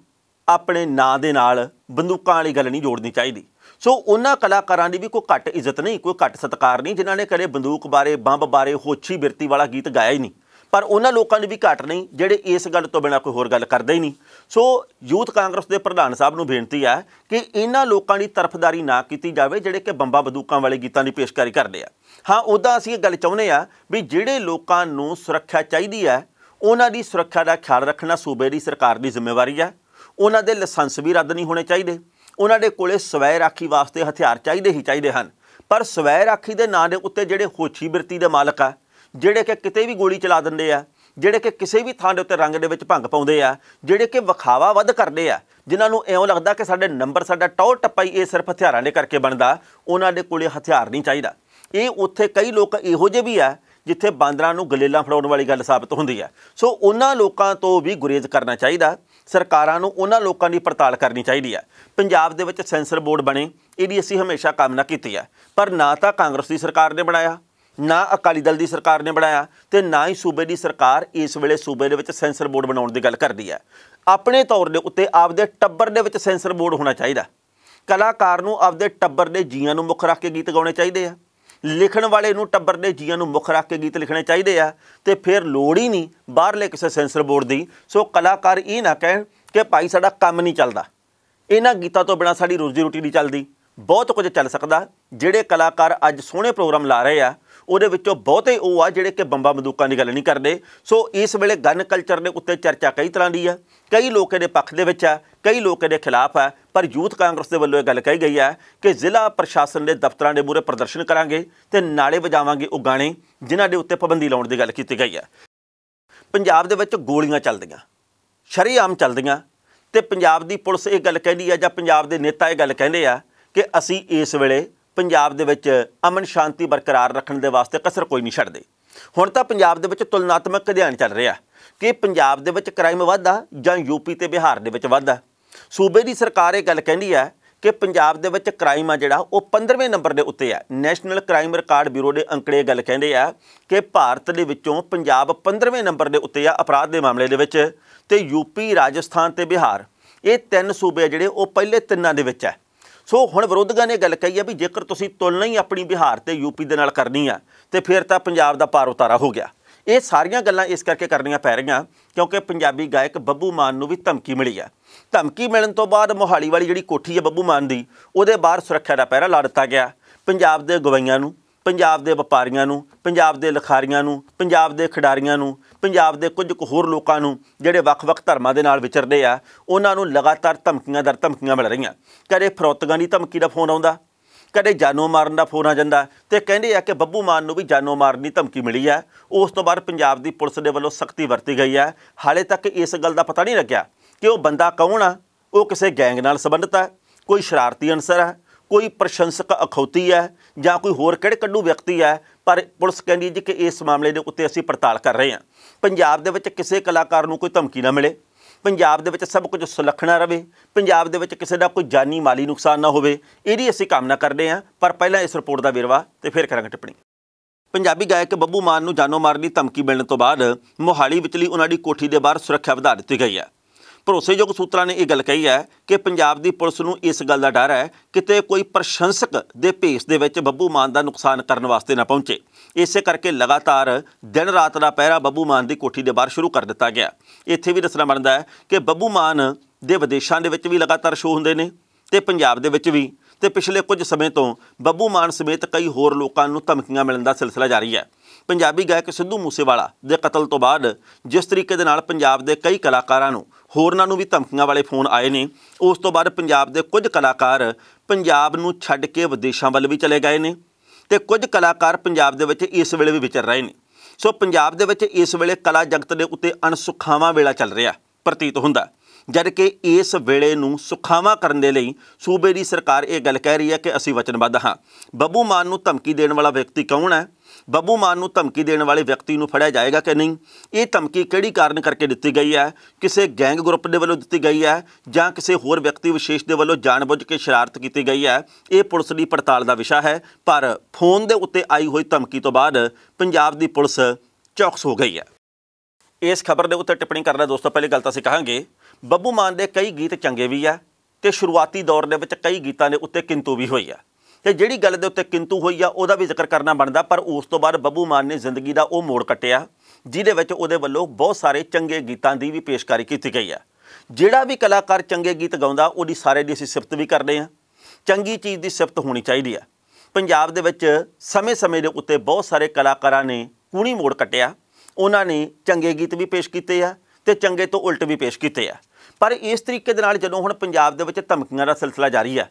ਆਪਣੇ ਨਾਂ ਦੇ ਨਾਲ ਬੰਦੂਕਾਂ ਵਾਲੀ ਗੱਲ ਨਹੀਂ ਜੋੜਨੀ ਚਾਹੀਦੀ ਸੋ ਉਹਨਾਂ ਕਲਾਕਾਰਾਂ ਦੀ ਵੀ ਕੋਈ ਘੱਟ ਇੱਜ਼ਤ ਨਹੀਂ ਕੋਈ ਘੱਟ ਸਤਕਾਰ ਨਹੀਂ ਜਿਨ੍ਹਾਂ ਨੇ ਕਦੇ ਬੰਦੂਕ ਬਾਰੇ ਬੰਬ ਬਾਰੇ ਹੋਛੀ ਬਿਰਤੀ ਵਾਲਾ ਗੀਤ ਗਾਇਆ ਹੀ ਨਹੀਂ ਪਰ ਉਹਨਾਂ ਲੋਕਾਂ ਦੀ ਵੀ ਘੱਟ ਨਹੀਂ ਜਿਹੜੇ ਇਸ ਗੱਲ ਤੋਂ ਬਿਨਾਂ ਕੋਈ ਹੋਰ ਗੱਲ ਕਰਦੇ ਹੀ ਨਹੀਂ ਸੋ ਯੂਥ ਕਾਂਗਰਸ ਦੇ ਪ੍ਰਧਾਨ ਸਾਹਿਬ ਨੂੰ ਬੇਨਤੀ ਹੈ ਕਿ ਇਹਨਾਂ ਲੋਕਾਂ ਦੀ ਤਰਫਦਾਰੀ ਨਾ ਕੀਤੀ ਜਾਵੇ ਜਿਹੜੇ ਕਿ ਬੰਬਾ ਬੰਦੂਕਾਂ ਵਾਲੇ ਗੀਤਾਂ ਦੀ ਪੇਸ਼ਕਾਰੀ ਕਰਦੇ ਆ ਹਾਂ ਉਦਾਂ ਅਸੀਂ ਇਹ ਗੱਲ ਚਾਹੁੰਦੇ ਆ ਵੀ ਜਿਹੜੇ ਲੋਕਾਂ ਨੂੰ ਸੁਰੱਖਿਆ ਚਾਹੀਦੀ ਹੈ ਉਹਨਾਂ ਦੀ ਸੁਰੱਖਿਆ ਦਾ ਖਿਆਲ ਰੱਖਣਾ ਸੂਬੇ ਦੀ ਸਰਕਾਰ ਦੀ ਜ਼ਿੰਮੇਵਾਰੀ ਹੈ ਉਹਨਾਂ ਦੇ ਲਾਇਸੈਂਸ ਵੀ ਰੱਦ ਨਹੀਂ ਹੋਣੇ ਚਾਹੀਦੇ ਉਹਨਾਂ ਦੇ ਕੋਲੇ ਸਵੈ ਰਾਖੀ ਵਾਸਤੇ ਹਥਿਆਰ ਚਾਹੀਦੇ ਹੀ ਚਾਹੀਦੇ ਹਨ ਪਰ ਸਵੈ ਰਾਖੀ ਦੇ ਨਾਂ ਦੇ ਉੱਤੇ ਜਿਹੜੇ ਹੋਛੀ ਬਿਰਤੀ ਦੇ ਮਾਲਕ ਆ ਜਿਹੜੇ ਕਿ ਕਿਤੇ ਵੀ ਗੋਲੀ ਚਲਾ ਦਿੰਦੇ ਆ ਜਿਹੜੇ ਕਿ ਕਿਸੇ ਵੀ ਥਾਂ ਦੇ ਉੱਤੇ ਰੰਗ ਦੇ ਵਿੱਚ ਭੰਗ ਪਾਉਂਦੇ ਆ ਜਿਹੜੇ ਕਿ ਵਿਖਾਵਾ ਵੱਧ ਕਰਦੇ ਆ ਜਿਨ੍ਹਾਂ ਨੂੰ ਐਉਂ ਲੱਗਦਾ ਕਿ ਸਾਡੇ ਨੰਬਰ ਸਾਡਾ ਟੌਰ ਟੱਪਾਈ ਇਹ ਸਿਰਫ ਹਥਿਆਰਾਂ ਦੇ ਕਰਕੇ ਬਣਦਾ ਉਹਨਾਂ ਦੇ ਕੋਲੇ ਹਥਿਆਰ ਨਹੀਂ ਚਾਹੀਦਾ ਇਹ ਉੱਥੇ ਕਈ ਲੋਕ ਇਹੋ ਜਿਹੇ ਵੀ ਆ ਜਿੱਥੇ ਬਾਂਦਰਾਂ ਨੂੰ ਗਲੇਲਾਂ ਫੜਾਉਣ ਵਾਲੀ ਗੱਲ ਸਾਬਤ ਹੁੰਦੀ ਹੈ ਸੋ ਉਹਨਾਂ ਲੋਕਾਂ ਤੋਂ ਵੀ ਗੁਰੇਜ਼ ਕਰਨਾ ਚਾਹੀਦਾ ਸਰਕਾਰਾਂ ਨੂੰ ਉਹਨਾਂ ਲੋਕਾਂ ਦੀ ਪੜਤਾਲ ਕਰਨੀ ਚਾਹੀਦੀ ਹੈ ਪੰਜਾਬ ਦੇ ਵਿੱਚ ਸੈਂਸਰ ਬੋਰਡ ਬਣੇ ਇਹਦੀ ਅਸੀਂ ਹਮੇਸ਼ਾ ਕਾਮਨਾ ਕੀਤੀ ਹੈ ਪਰ ਨਾ ਤਾਂ ਕਾਂਗਰਸ ਦੀ ਸਰਕਾਰ ਨੇ ਬਣਾਇਆ ਨਾ ਅਕਾਲੀ ਦਲ ਦੀ ਸਰਕਾਰ ਨੇ ਬਣਾਇਆ ਤੇ ਨਾ ਹੀ ਸੂਬੇ ਦੀ ਸਰਕਾਰ ਇਸ ਵੇਲੇ ਸੂਬੇ ਦੇ ਵਿੱਚ ਸੈਂਸਰ ਬੋਰਡ ਬਣਾਉਣ ਦੀ ਗੱਲ ਕਰਦੀ ਹੈ ਆਪਣੇ ਤੌਰ ਦੇ ਉੱਤੇ ਆਪਦੇ ਟੱਬਰ ਦੇ ਵਿੱਚ ਸੈਂਸਰ ਬੋਰਡ ਹੋਣਾ ਚਾਹੀਦਾ ਕਲਾਕਾਰ ਨੂੰ ਆਪਦੇ ਟੱਬਰ ਦੇ ਜੀਆਂ ਨੂੰ ਮੁੱਖ ਰੱਖ ਕੇ ਗੀਤ ਗਾਉਣੇ ਚਾਹੀਦੇ ਆ ਲਿਖਣ ਵਾਲੇ ਨੂੰ ਟੱਬਰ ਦੇ ਜੀਆਂ ਨੂੰ ਮੁੱਖ ਰੱਖ ਕੇ ਗੀਤ ਲਿਖਣੇ ਚਾਹੀਦੇ ਆ ਤੇ ਫਿਰ ਲੋੜ ਹੀ ਨਹੀਂ ਬਾਹਰਲੇ ਕਿਸੇ ਸੈਂਸਰ ਬੋਰਡ ਦੀ ਸੋ ਕਲਾਕਾਰ ਇਹ ਨਾ ਕਹਿਣ ਕਿ ਭਾਈ ਸਾਡਾ ਕੰਮ ਨਹੀਂ ਚੱਲਦਾ ਇਹਨਾਂ ਗੀਤਾਂ ਤੋਂ ਬਿਨਾ ਸਾਡੀ ਰੋਜ਼ੀ ਰੋਟੀ ਨਹੀਂ ਚੱਲਦੀ ਬਹੁਤ ਕੁਝ ਚੱਲ ਸਕਦਾ ਜਿਹੜੇ ਕਲਾਕਾਰ ਅੱਜ ਸੋਹਣੇ ਪ੍ਰੋਗਰਾਮ ਲਾ ਰਹੇ ਆ ਉਹਦੇ ਵਿੱਚੋਂ ਬਹੁਤੇ ਉਹ ਆ ਜਿਹੜੇ ਕਿ ਬੰਬਾ ਬੰਦੂਕਾਂ ਦੀ ਗੱਲ ਨਹੀਂ ਕਰਦੇ ਸੋ ਇਸ ਵੇਲੇ ਗਨ ਕਲਚਰ ਦੇ ਉੱਤੇ ਚਰਚਾ ਕਈ ਤਰ੍ਹਾਂ ਦੀ ਆ ਕਈ ਲੋਕ ਇਹਦੇ ਪੱਖ ਦੇ ਵਿੱਚ ਆ ਕਈ ਲੋਕ ਇਹਦੇ ਖਿਲਾਫ ਆ ਪਰ ਯੂਥ ਕਾਂਗਰਸ ਦੇ ਵੱਲੋਂ ਇਹ ਗੱਲ ਕਹੀ ਗਈ ਆ ਕਿ ਜ਼ਿਲ੍ਹਾ ਪ੍ਰਸ਼ਾਸਨ ਦੇ ਦਫ਼ਤਰਾਂ ਦੇ ਮੂਹਰੇ ਪ੍ਰਦਰਸ਼ਨ ਕਰਾਂਗੇ ਤੇ ਨਾਲੇ ਵਜਾਵਾਂਗੇ ਉਹ ਗਾਣੇ ਜਿਨ੍ਹਾਂ ਦੇ ਉੱਤੇ ਪਾਬੰਦੀ ਲਾਉਣ ਦੀ ਗੱਲ ਕੀਤੀ ਗਈ ਆ ਪੰਜਾਬ ਦੇ ਵਿੱਚ ਗੋਲੀਆਂ ਚੱਲਦੀਆਂ ਸ਼ਰੀਆਮ ਚੱਲਦੀਆਂ ਤੇ ਪੰਜਾਬ ਦੀ ਪੁਲਿਸ ਇਹ ਗੱਲ ਕਹਿੰਦੀ ਆ ਜਾਂ ਪੰਜਾਬ ਦੇ ਨੇਤਾ ਇਹ ਗੱਲ ਕਹਿੰਦੇ ਆ ਕਿ ਅਸੀਂ ਇਸ ਵੇਲੇ ਪੰਜਾਬ ਦੇ ਵਿੱਚ ਅਮਨ ਸ਼ਾਂਤੀ ਬਰਕਰਾਰ ਰੱਖਣ ਦੇ ਵਾਸਤੇ ਕਸਰ ਕੋਈ ਨਹੀਂ ਛੱਡਦੇ ਹੁਣ ਤਾਂ ਪੰਜਾਬ ਦੇ ਵਿੱਚ ਤੁਲਨਾਤਮਕ ਅਧਿਐਨ ਚੱਲ ਰਿਹਾ ਕਿ ਪੰਜਾਬ ਦੇ ਵਿੱਚ ਕ੍ਰਾਈਮ ਵਧਦਾ ਜਾਂ ਯੂਪੀ ਤੇ ਬਿਹਾਰ ਦੇ ਵਿੱਚ ਵਧਦਾ ਸੂਬੇ ਦੀ ਸਰਕਾਰ ਇਹ ਗੱਲ ਕਹਿੰਦੀ ਹੈ ਕਿ ਪੰਜਾਬ ਦੇ ਵਿੱਚ ਕ੍ਰਾਈਮ ਆ ਜਿਹੜਾ ਉਹ 15ਵੇਂ ਨੰਬਰ ਦੇ ਉੱਤੇ ਆ ਨੈਸ਼ਨਲ ਕ੍ਰਾਈਮ ਰਿਕਾਰਡ ਬਿਊਰੋ ਦੇ ਅੰਕੜੇ ਗੱਲ ਕਹਿੰਦੇ ਆ ਕਿ ਭਾਰਤ ਦੇ ਵਿੱਚੋਂ ਪੰਜਾਬ 15ਵੇਂ ਨੰਬਰ ਦੇ ਉੱਤੇ ਆ ਅਪਰਾਧ ਦੇ ਮਾਮਲੇ ਦੇ ਵਿੱਚ ਤੇ ਯੂਪੀ ਰਾਜਸਥਾਨ ਤੇ ਬਿਹਾਰ ਇਹ ਤਿੰਨ ਸੂਬੇ ਜਿਹੜੇ ਉਹ ਪਹਿਲੇ ਤਿੰਨਾਂ ਦੇ ਵਿੱਚ ਆ ਸੋ ਹੁਣ ਵਿਰੋਧੀਆਂ ਨੇ ਗੱਲ ਕਹੀ ਆ ਵੀ ਜੇਕਰ ਤੁਸੀਂ ਤੁਲਨਾ ਹੀ ਆਪਣੀ ਬਿਹਾਰ ਤੇ ਯੂਪੀ ਦੇ ਨਾਲ ਕਰਨੀ ਆ ਤੇ ਫਿਰ ਤਾਂ ਪੰਜਾਬ ਦਾ ਪਾਰ ਉਤਾਰਾ ਹੋ ਗਿਆ ਇਹ ਸਾਰੀਆਂ ਗੱਲਾਂ ਇਸ ਕਰਕੇ ਕਰਨੀਆਂ ਪੈ ਰਹੀਆਂ ਕਿਉਂਕਿ ਪੰਜਾਬੀ ਗਾਇਕ ਬੱਬੂ ਮਾਨ ਨੂੰ ਵੀ ਧਮਕੀ ਮਿਲੀ ਆ ਧਮਕੀ ਮਿਲਣ ਤੋਂ ਬਾਅਦ ਮੋਹਾਲੀ ਵਾਲੀ ਜਿਹੜੀ ਕੋਠੀ ਆ ਬੱਬੂ ਮਾਨ ਦੀ ਉਹਦੇ ਬਾਹਰ ਸੁਰੱਖਿਆ ਦਾ ਪਹਿਰਾ ਲਾ ਦਿੱਤਾ ਗਿਆ ਪੰਜਾਬ ਦੇ ਗਵਈਆਂ ਨੂੰ ਪੰਜਾਬ ਦੇ ਵਪਾਰੀਆਂ ਨੂੰ ਪੰਜਾਬ ਦੇ ਲਖਾਰੀਆਂ ਨੂੰ ਪੰਜਾਬ ਦੇ ਖਿਡਾਰੀਆਂ ਨੂੰ ਪੰਜਾਬ ਦੇ ਕੁਝ ਕੁ ਹੋਰ ਲੋਕਾਂ ਨੂੰ ਜਿਹੜੇ ਵੱਖ-ਵੱਖ ਧਰਮਾਂ ਦੇ ਨਾਲ ਵਿਚਰਦੇ ਆ ਉਹਨਾਂ ਨੂੰ ਲਗਾਤਾਰ ਧਮਕੀਆਂ ਦਰ ਧਮਕੀਆਂ ਮਿਲ ਰਹੀਆਂ ਕਦੇ ਫਰੋਤਗਾਂ ਦੀ ਧਮਕੀ ਦਾ ਫੋਨ ਆਉਂਦਾ ਕਦੇ ਜਾਨੋਂ ਮਾਰਨ ਦਾ ਫੋਨ ਆ ਜਾਂਦਾ ਤੇ ਕਹਿੰਦੇ ਆ ਕਿ ਬੱਬੂ ਮਾਨ ਨੂੰ ਵੀ ਜਾਨੋਂ ਮਾਰਨ ਦੀ ਧਮਕੀ ਮਿਲੀ ਆ ਉਸ ਤੋਂ ਬਾਅਦ ਪੰਜਾਬ ਦੀ ਪੁਲਿਸ ਦੇ ਵੱਲੋਂ ਸਖਤੀ ਵਰਤੀ ਗਈ ਆ ਹਾਲੇ ਤੱਕ ਇਸ ਗੱਲ ਦਾ ਪਤਾ ਨਹੀਂ ਲੱਗਿਆ ਕਿ ਉਹ ਬੰਦਾ ਕੌਣ ਆ ਉਹ ਕਿਸੇ ਗੈਂਗ ਨਾਲ ਸੰਬੰਧਤ ਆ ਕੋਈ ਸ਼ਰਾਰਤੀ ਅਨਸਰ ਆ ਕੋਈ ਪ੍ਰਸ਼ੰਸਕ ਅਖੌਤੀ ਹੈ ਜਾਂ ਕੋਈ ਹੋਰ ਕਿਹੜੇ ਕੱਢੂ ਵਿਅਕਤੀ ਹੈ ਪਰ ਪੁਲਿਸ ਕਹਿੰਦੀ ਜੀ ਕਿ ਇਸ ਮਾਮਲੇ ਦੇ ਉੱਤੇ ਅਸੀਂ ਪੜਤਾਲ ਕਰ ਰਹੇ ਹਾਂ ਪੰਜਾਬ ਦੇ ਵਿੱਚ ਕਿਸੇ ਕਲਾਕਾਰ ਨੂੰ ਕੋਈ ਧਮਕੀ ਨਾ ਮਿਲੇ ਪੰਜਾਬ ਦੇ ਵਿੱਚ ਸਭ ਕੁਝ ਸੁਲੱਖਣਾ ਰਵੇ ਪੰਜਾਬ ਦੇ ਵਿੱਚ ਕਿਸੇ ਦਾ ਕੋਈ ਜਾਨੀ ਮਾਲੀ ਨੁਕਸਾਨ ਨਾ ਹੋਵੇ ਇਹਦੀ ਅਸੀਂ ਕਾਮਨਾ ਕਰਦੇ ਹਾਂ ਪਰ ਪਹਿਲਾਂ ਇਸ ਰਿਪੋਰਟ ਦਾ ਵੇਰਵਾ ਤੇ ਫਿਰ ਕਰਾਂਗੇ ਟਿੱਪਣੀ ਪੰਜਾਬੀ ਗਾਇਕ ਬੱਬੂ ਮਾਨ ਨੂੰ ਜਾਨੋਂ ਮਾਰਨ ਦੀ ਧਮਕੀ ਮਿਲਣ ਤੋਂ ਬਾਅਦ ਮੋਹਾਲੀ ਵਿਚਲੀ ਉਹਨਾਂ ਦੀ ਕੋਠੀ ਦੇ ਬਾਹਰ ਸੁਰੱਖਿਆ ਵਧਾ ਦਿੱਤੀ ਗਈ ਹੈ ਭਰੋਸੇਯੋਗ ਸੂਤਰਾਂ ਨੇ ਇਹ ਗੱਲ ਕਹੀ ਹੈ ਕਿ ਪੰਜਾਬ ਦੀ ਪੁਲਿਸ ਨੂੰ ਇਸ ਗੱਲ ਦਾ ਡਰ ਹੈ ਕਿਤੇ ਕੋਈ ਪ੍ਰਸ਼ੰਸਕ ਦੇ ਭੇਸ ਦੇ ਵਿੱਚ ਬੱਬੂ ਮਾਨ ਦਾ ਨੁਕਸਾਨ ਕਰਨ ਵਾਸਤੇ ਨਾ ਪਹੁੰਚੇ ਇਸੇ ਕਰਕੇ ਲਗਾਤਾਰ ਦਿਨ ਰਾਤ ਦਾ ਪਹਿਰਾ ਬੱਬੂ ਮਾਨ ਦੀ ਕੋਠੀ ਦੇ ਬਾਹਰ ਸ਼ੁਰੂ ਕਰ ਦਿੱਤਾ ਗਿਆ ਇੱਥੇ ਵੀ ਦੱਸਣਾ ਬਣਦਾ ਹੈ ਕਿ ਬੱਬੂ ਮਾਨ ਦੇ ਵਿਦੇਸ਼ਾਂ ਦੇ ਵਿੱਚ ਵੀ ਲਗਾਤਾਰ ਸ਼ੋਅ ਹੁੰਦੇ ਨੇ ਤੇ ਪੰਜਾਬ ਦੇ ਵਿੱਚ ਵੀ ਤੇ ਪਿਛਲੇ ਕੁਝ ਸਮੇਂ ਤੋਂ ਬੱਬੂ ਮਾਨ ਸਮੇਤ ਕਈ ਹੋਰ ਲੋਕਾਂ ਨੂੰ ਧਮਕੀਆਂ ਮਿਲਣ ਦਾ ਸਿਲਸਿਲਾ ਜਾਰੀ ਹੈ ਪੰਜਾਬੀ ਗਾਇਕ ਸਿੱਧੂ ਮੂਸੇਵਾਲਾ ਦੇ ਕਤਲ ਤੋਂ ਬਾਅਦ ਜਿਸ ਤਰੀਕੇ ਦੇ ਨਾਲ ਪੰਜਾਬ ਦੇ ਕਈ ਕਲਾਕਾਰਾਂ ਨੂੰ ਹੋਰਨਾਂ ਨੂੰ ਵੀ ਧਮਕੀਆਂ ਵਾਲੇ ਫੋਨ ਆਏ ਨੇ ਉਸ ਤੋਂ ਬਾਅਦ ਪੰਜਾਬ ਦੇ ਕੁਝ ਕਲਾਕਾਰ ਪੰਜਾਬ ਨੂੰ ਛੱਡ ਕੇ ਵਿਦੇਸ਼ਾਂ ਵੱਲ ਵੀ ਚਲੇ ਗਏ ਨੇ ਤੇ ਕੁਝ ਕਲਾਕਾਰ ਪੰਜਾਬ ਦੇ ਵਿੱਚ ਇਸ ਵੇਲੇ ਵੀ ਵਿਚਰ ਰਹੇ ਨੇ ਸੋ ਪੰਜਾਬ ਦੇ ਵਿੱਚ ਇਸ ਵੇਲੇ ਕਲਾ ਜਗਤ ਦੇ ਉੱਤੇ ਅਣਸੁਖਾਵਾਂ ਵੇਲਾ ਚੱਲ ਰਿਹਾ ਪ੍ਰਤੀਤ ਹੁੰਦਾ ਜਦ ਕਿ ਇਸ ਵੇਲੇ ਨੂੰ ਸੁਖਾਵਾਂ ਕਰਨ ਦੇ ਲਈ ਸੂਬੇ ਦੀ ਸਰਕਾਰ ਇਹ ਗੱਲ ਕਹਿ ਰਹੀ ਹੈ ਕਿ ਅਸੀਂ ਵਚਨਬੱਧ ਹਾਂ ਬੱਬੂ ਮਾਨ ਨੂੰ ਧਮਕੀ ਦੇਣ ਵਾਲਾ ਵਿਅਕਤੀ ਕੌਣ ਹੈ ਬੱਬੂ ਮਾਨ ਨੂੰ ਧਮਕੀ ਦੇਣ ਵਾਲੇ ਵਿਅਕਤੀ ਨੂੰ ਫੜਿਆ ਜਾਏਗਾ ਕਿ ਨਹੀਂ ਇਹ ਧਮਕੀ ਕਿਹੜੀ ਕਾਰਨ ਕਰਕੇ ਦਿੱਤੀ ਗਈ ਹੈ ਕਿਸੇ ਗੈਂਗ ਗਰੁੱਪ ਦੇ ਵੱਲੋਂ ਦਿੱਤੀ ਗਈ ਹੈ ਜਾਂ ਕਿਸੇ ਹੋਰ ਵਿਅਕਤੀ ਵਿਸ਼ੇਸ਼ ਦੇ ਵੱਲੋਂ ਜਾਣਬੁੱਝ ਕੇ ਸ਼ਰਾਰਤ ਕੀਤੀ ਗਈ ਹੈ ਇਹ ਪੁਲਿਸ ਦੀ ਪੜਤਾਲ ਦਾ ਵਿਸ਼ਾ ਹੈ ਪਰ ਫੋਨ ਦੇ ਉੱਤੇ ਆਈ ਹੋਈ ਧਮਕੀ ਤੋਂ ਬਾਅਦ ਪੰਜਾਬ ਦੀ ਪੁਲਿਸ ਚੌਕਸ ਹੋ ਗਈ ਹੈ ਇਸ ਖਬਰ ਦੇ ਉੱਤੇ ਟਿੱਪਣੀ ਕਰਨਾ ਦੋਸਤੋ ਪਹਿਲੇ ਗੱਲ ਤਾਂ ਅਸੀਂ ਕਹਾਂਗੇ ਬੱਬੂ ਮਾਨ ਦੇ ਕਈ ਗੀਤ ਚੰਗੇ ਵੀ ਆ ਤੇ ਸ਼ੁਰੂਆਤੀ ਦੌਰ ਦੇ ਵਿੱਚ ਕਈ ਗੀਤਾਂ ਦੇ ਉੱਤੇ ਕਿੰਤੂ ਵੀ ਹੋਈ ਆ ਤੇ ਜਿਹੜੀ ਗੱਲ ਦੇ ਉੱਤੇ ਕਿੰਤੂ ਹੋਈ ਆ ਉਹਦਾ ਵੀ ਜ਼ਿਕਰ ਕਰਨਾ ਬਣਦਾ ਪਰ ਉਸ ਤੋਂ ਬਾਅਦ ਬੱਬੂ ਮਾਨ ਨੇ ਜ਼ਿੰਦਗੀ ਦਾ ਉਹ ਮੋੜ ਕੱਟਿਆ ਜਿਹਦੇ ਵਿੱਚ ਉਹਦੇ ਵੱਲੋਂ ਬਹੁਤ ਸਾਰੇ ਚੰਗੇ ਗੀਤਾਂ ਦੀ ਵੀ ਪੇਸ਼ਕਾਰੀ ਕੀਤੀ ਗਈ ਆ ਜਿਹੜਾ ਵੀ ਕਲਾਕਾਰ ਚੰਗੇ ਗੀਤ ਗਾਉਂਦਾ ਉਹਦੀ ਸਾਰੇ ਦੀ ਅਸੀਂ ਸਿਫਤ ਵੀ ਕਰਦੇ ਆ ਚੰਗੀ ਚੀਜ਼ ਦੀ ਸਿਫਤ ਹੋਣੀ ਚਾਹੀਦੀ ਆ ਪੰਜਾਬ ਦੇ ਵਿੱਚ ਸਮੇਂ-ਸਮੇਂ ਦੇ ਉੱਤੇ ਬਹੁਤ ਸਾਰੇ ਕਲਾਕਾਰਾਂ ਨੇ ਕੂਣੀ ਮੋੜ ਕੱਟਿਆ ਉਹਨਾਂ ਨੇ ਚੰਗੇ ਗੀਤ ਵੀ ਪੇਸ਼ ਕੀਤੇ ਆ ਤੇ ਚੰਗੇ ਤੋਂ ਉਲਟ ਵੀ ਪੇਸ਼ ਕੀਤੇ ਆ ਪਰ ਇਸ ਤਰੀਕੇ ਦੇ ਨਾਲ ਜਦੋਂ ਹੁਣ ਪੰਜਾਬ ਦੇ ਵਿੱਚ ਧਮਕੀਆਂ ਦਾ ਸਿਲਸਿਲਾ ਜਾਰੀ ਆ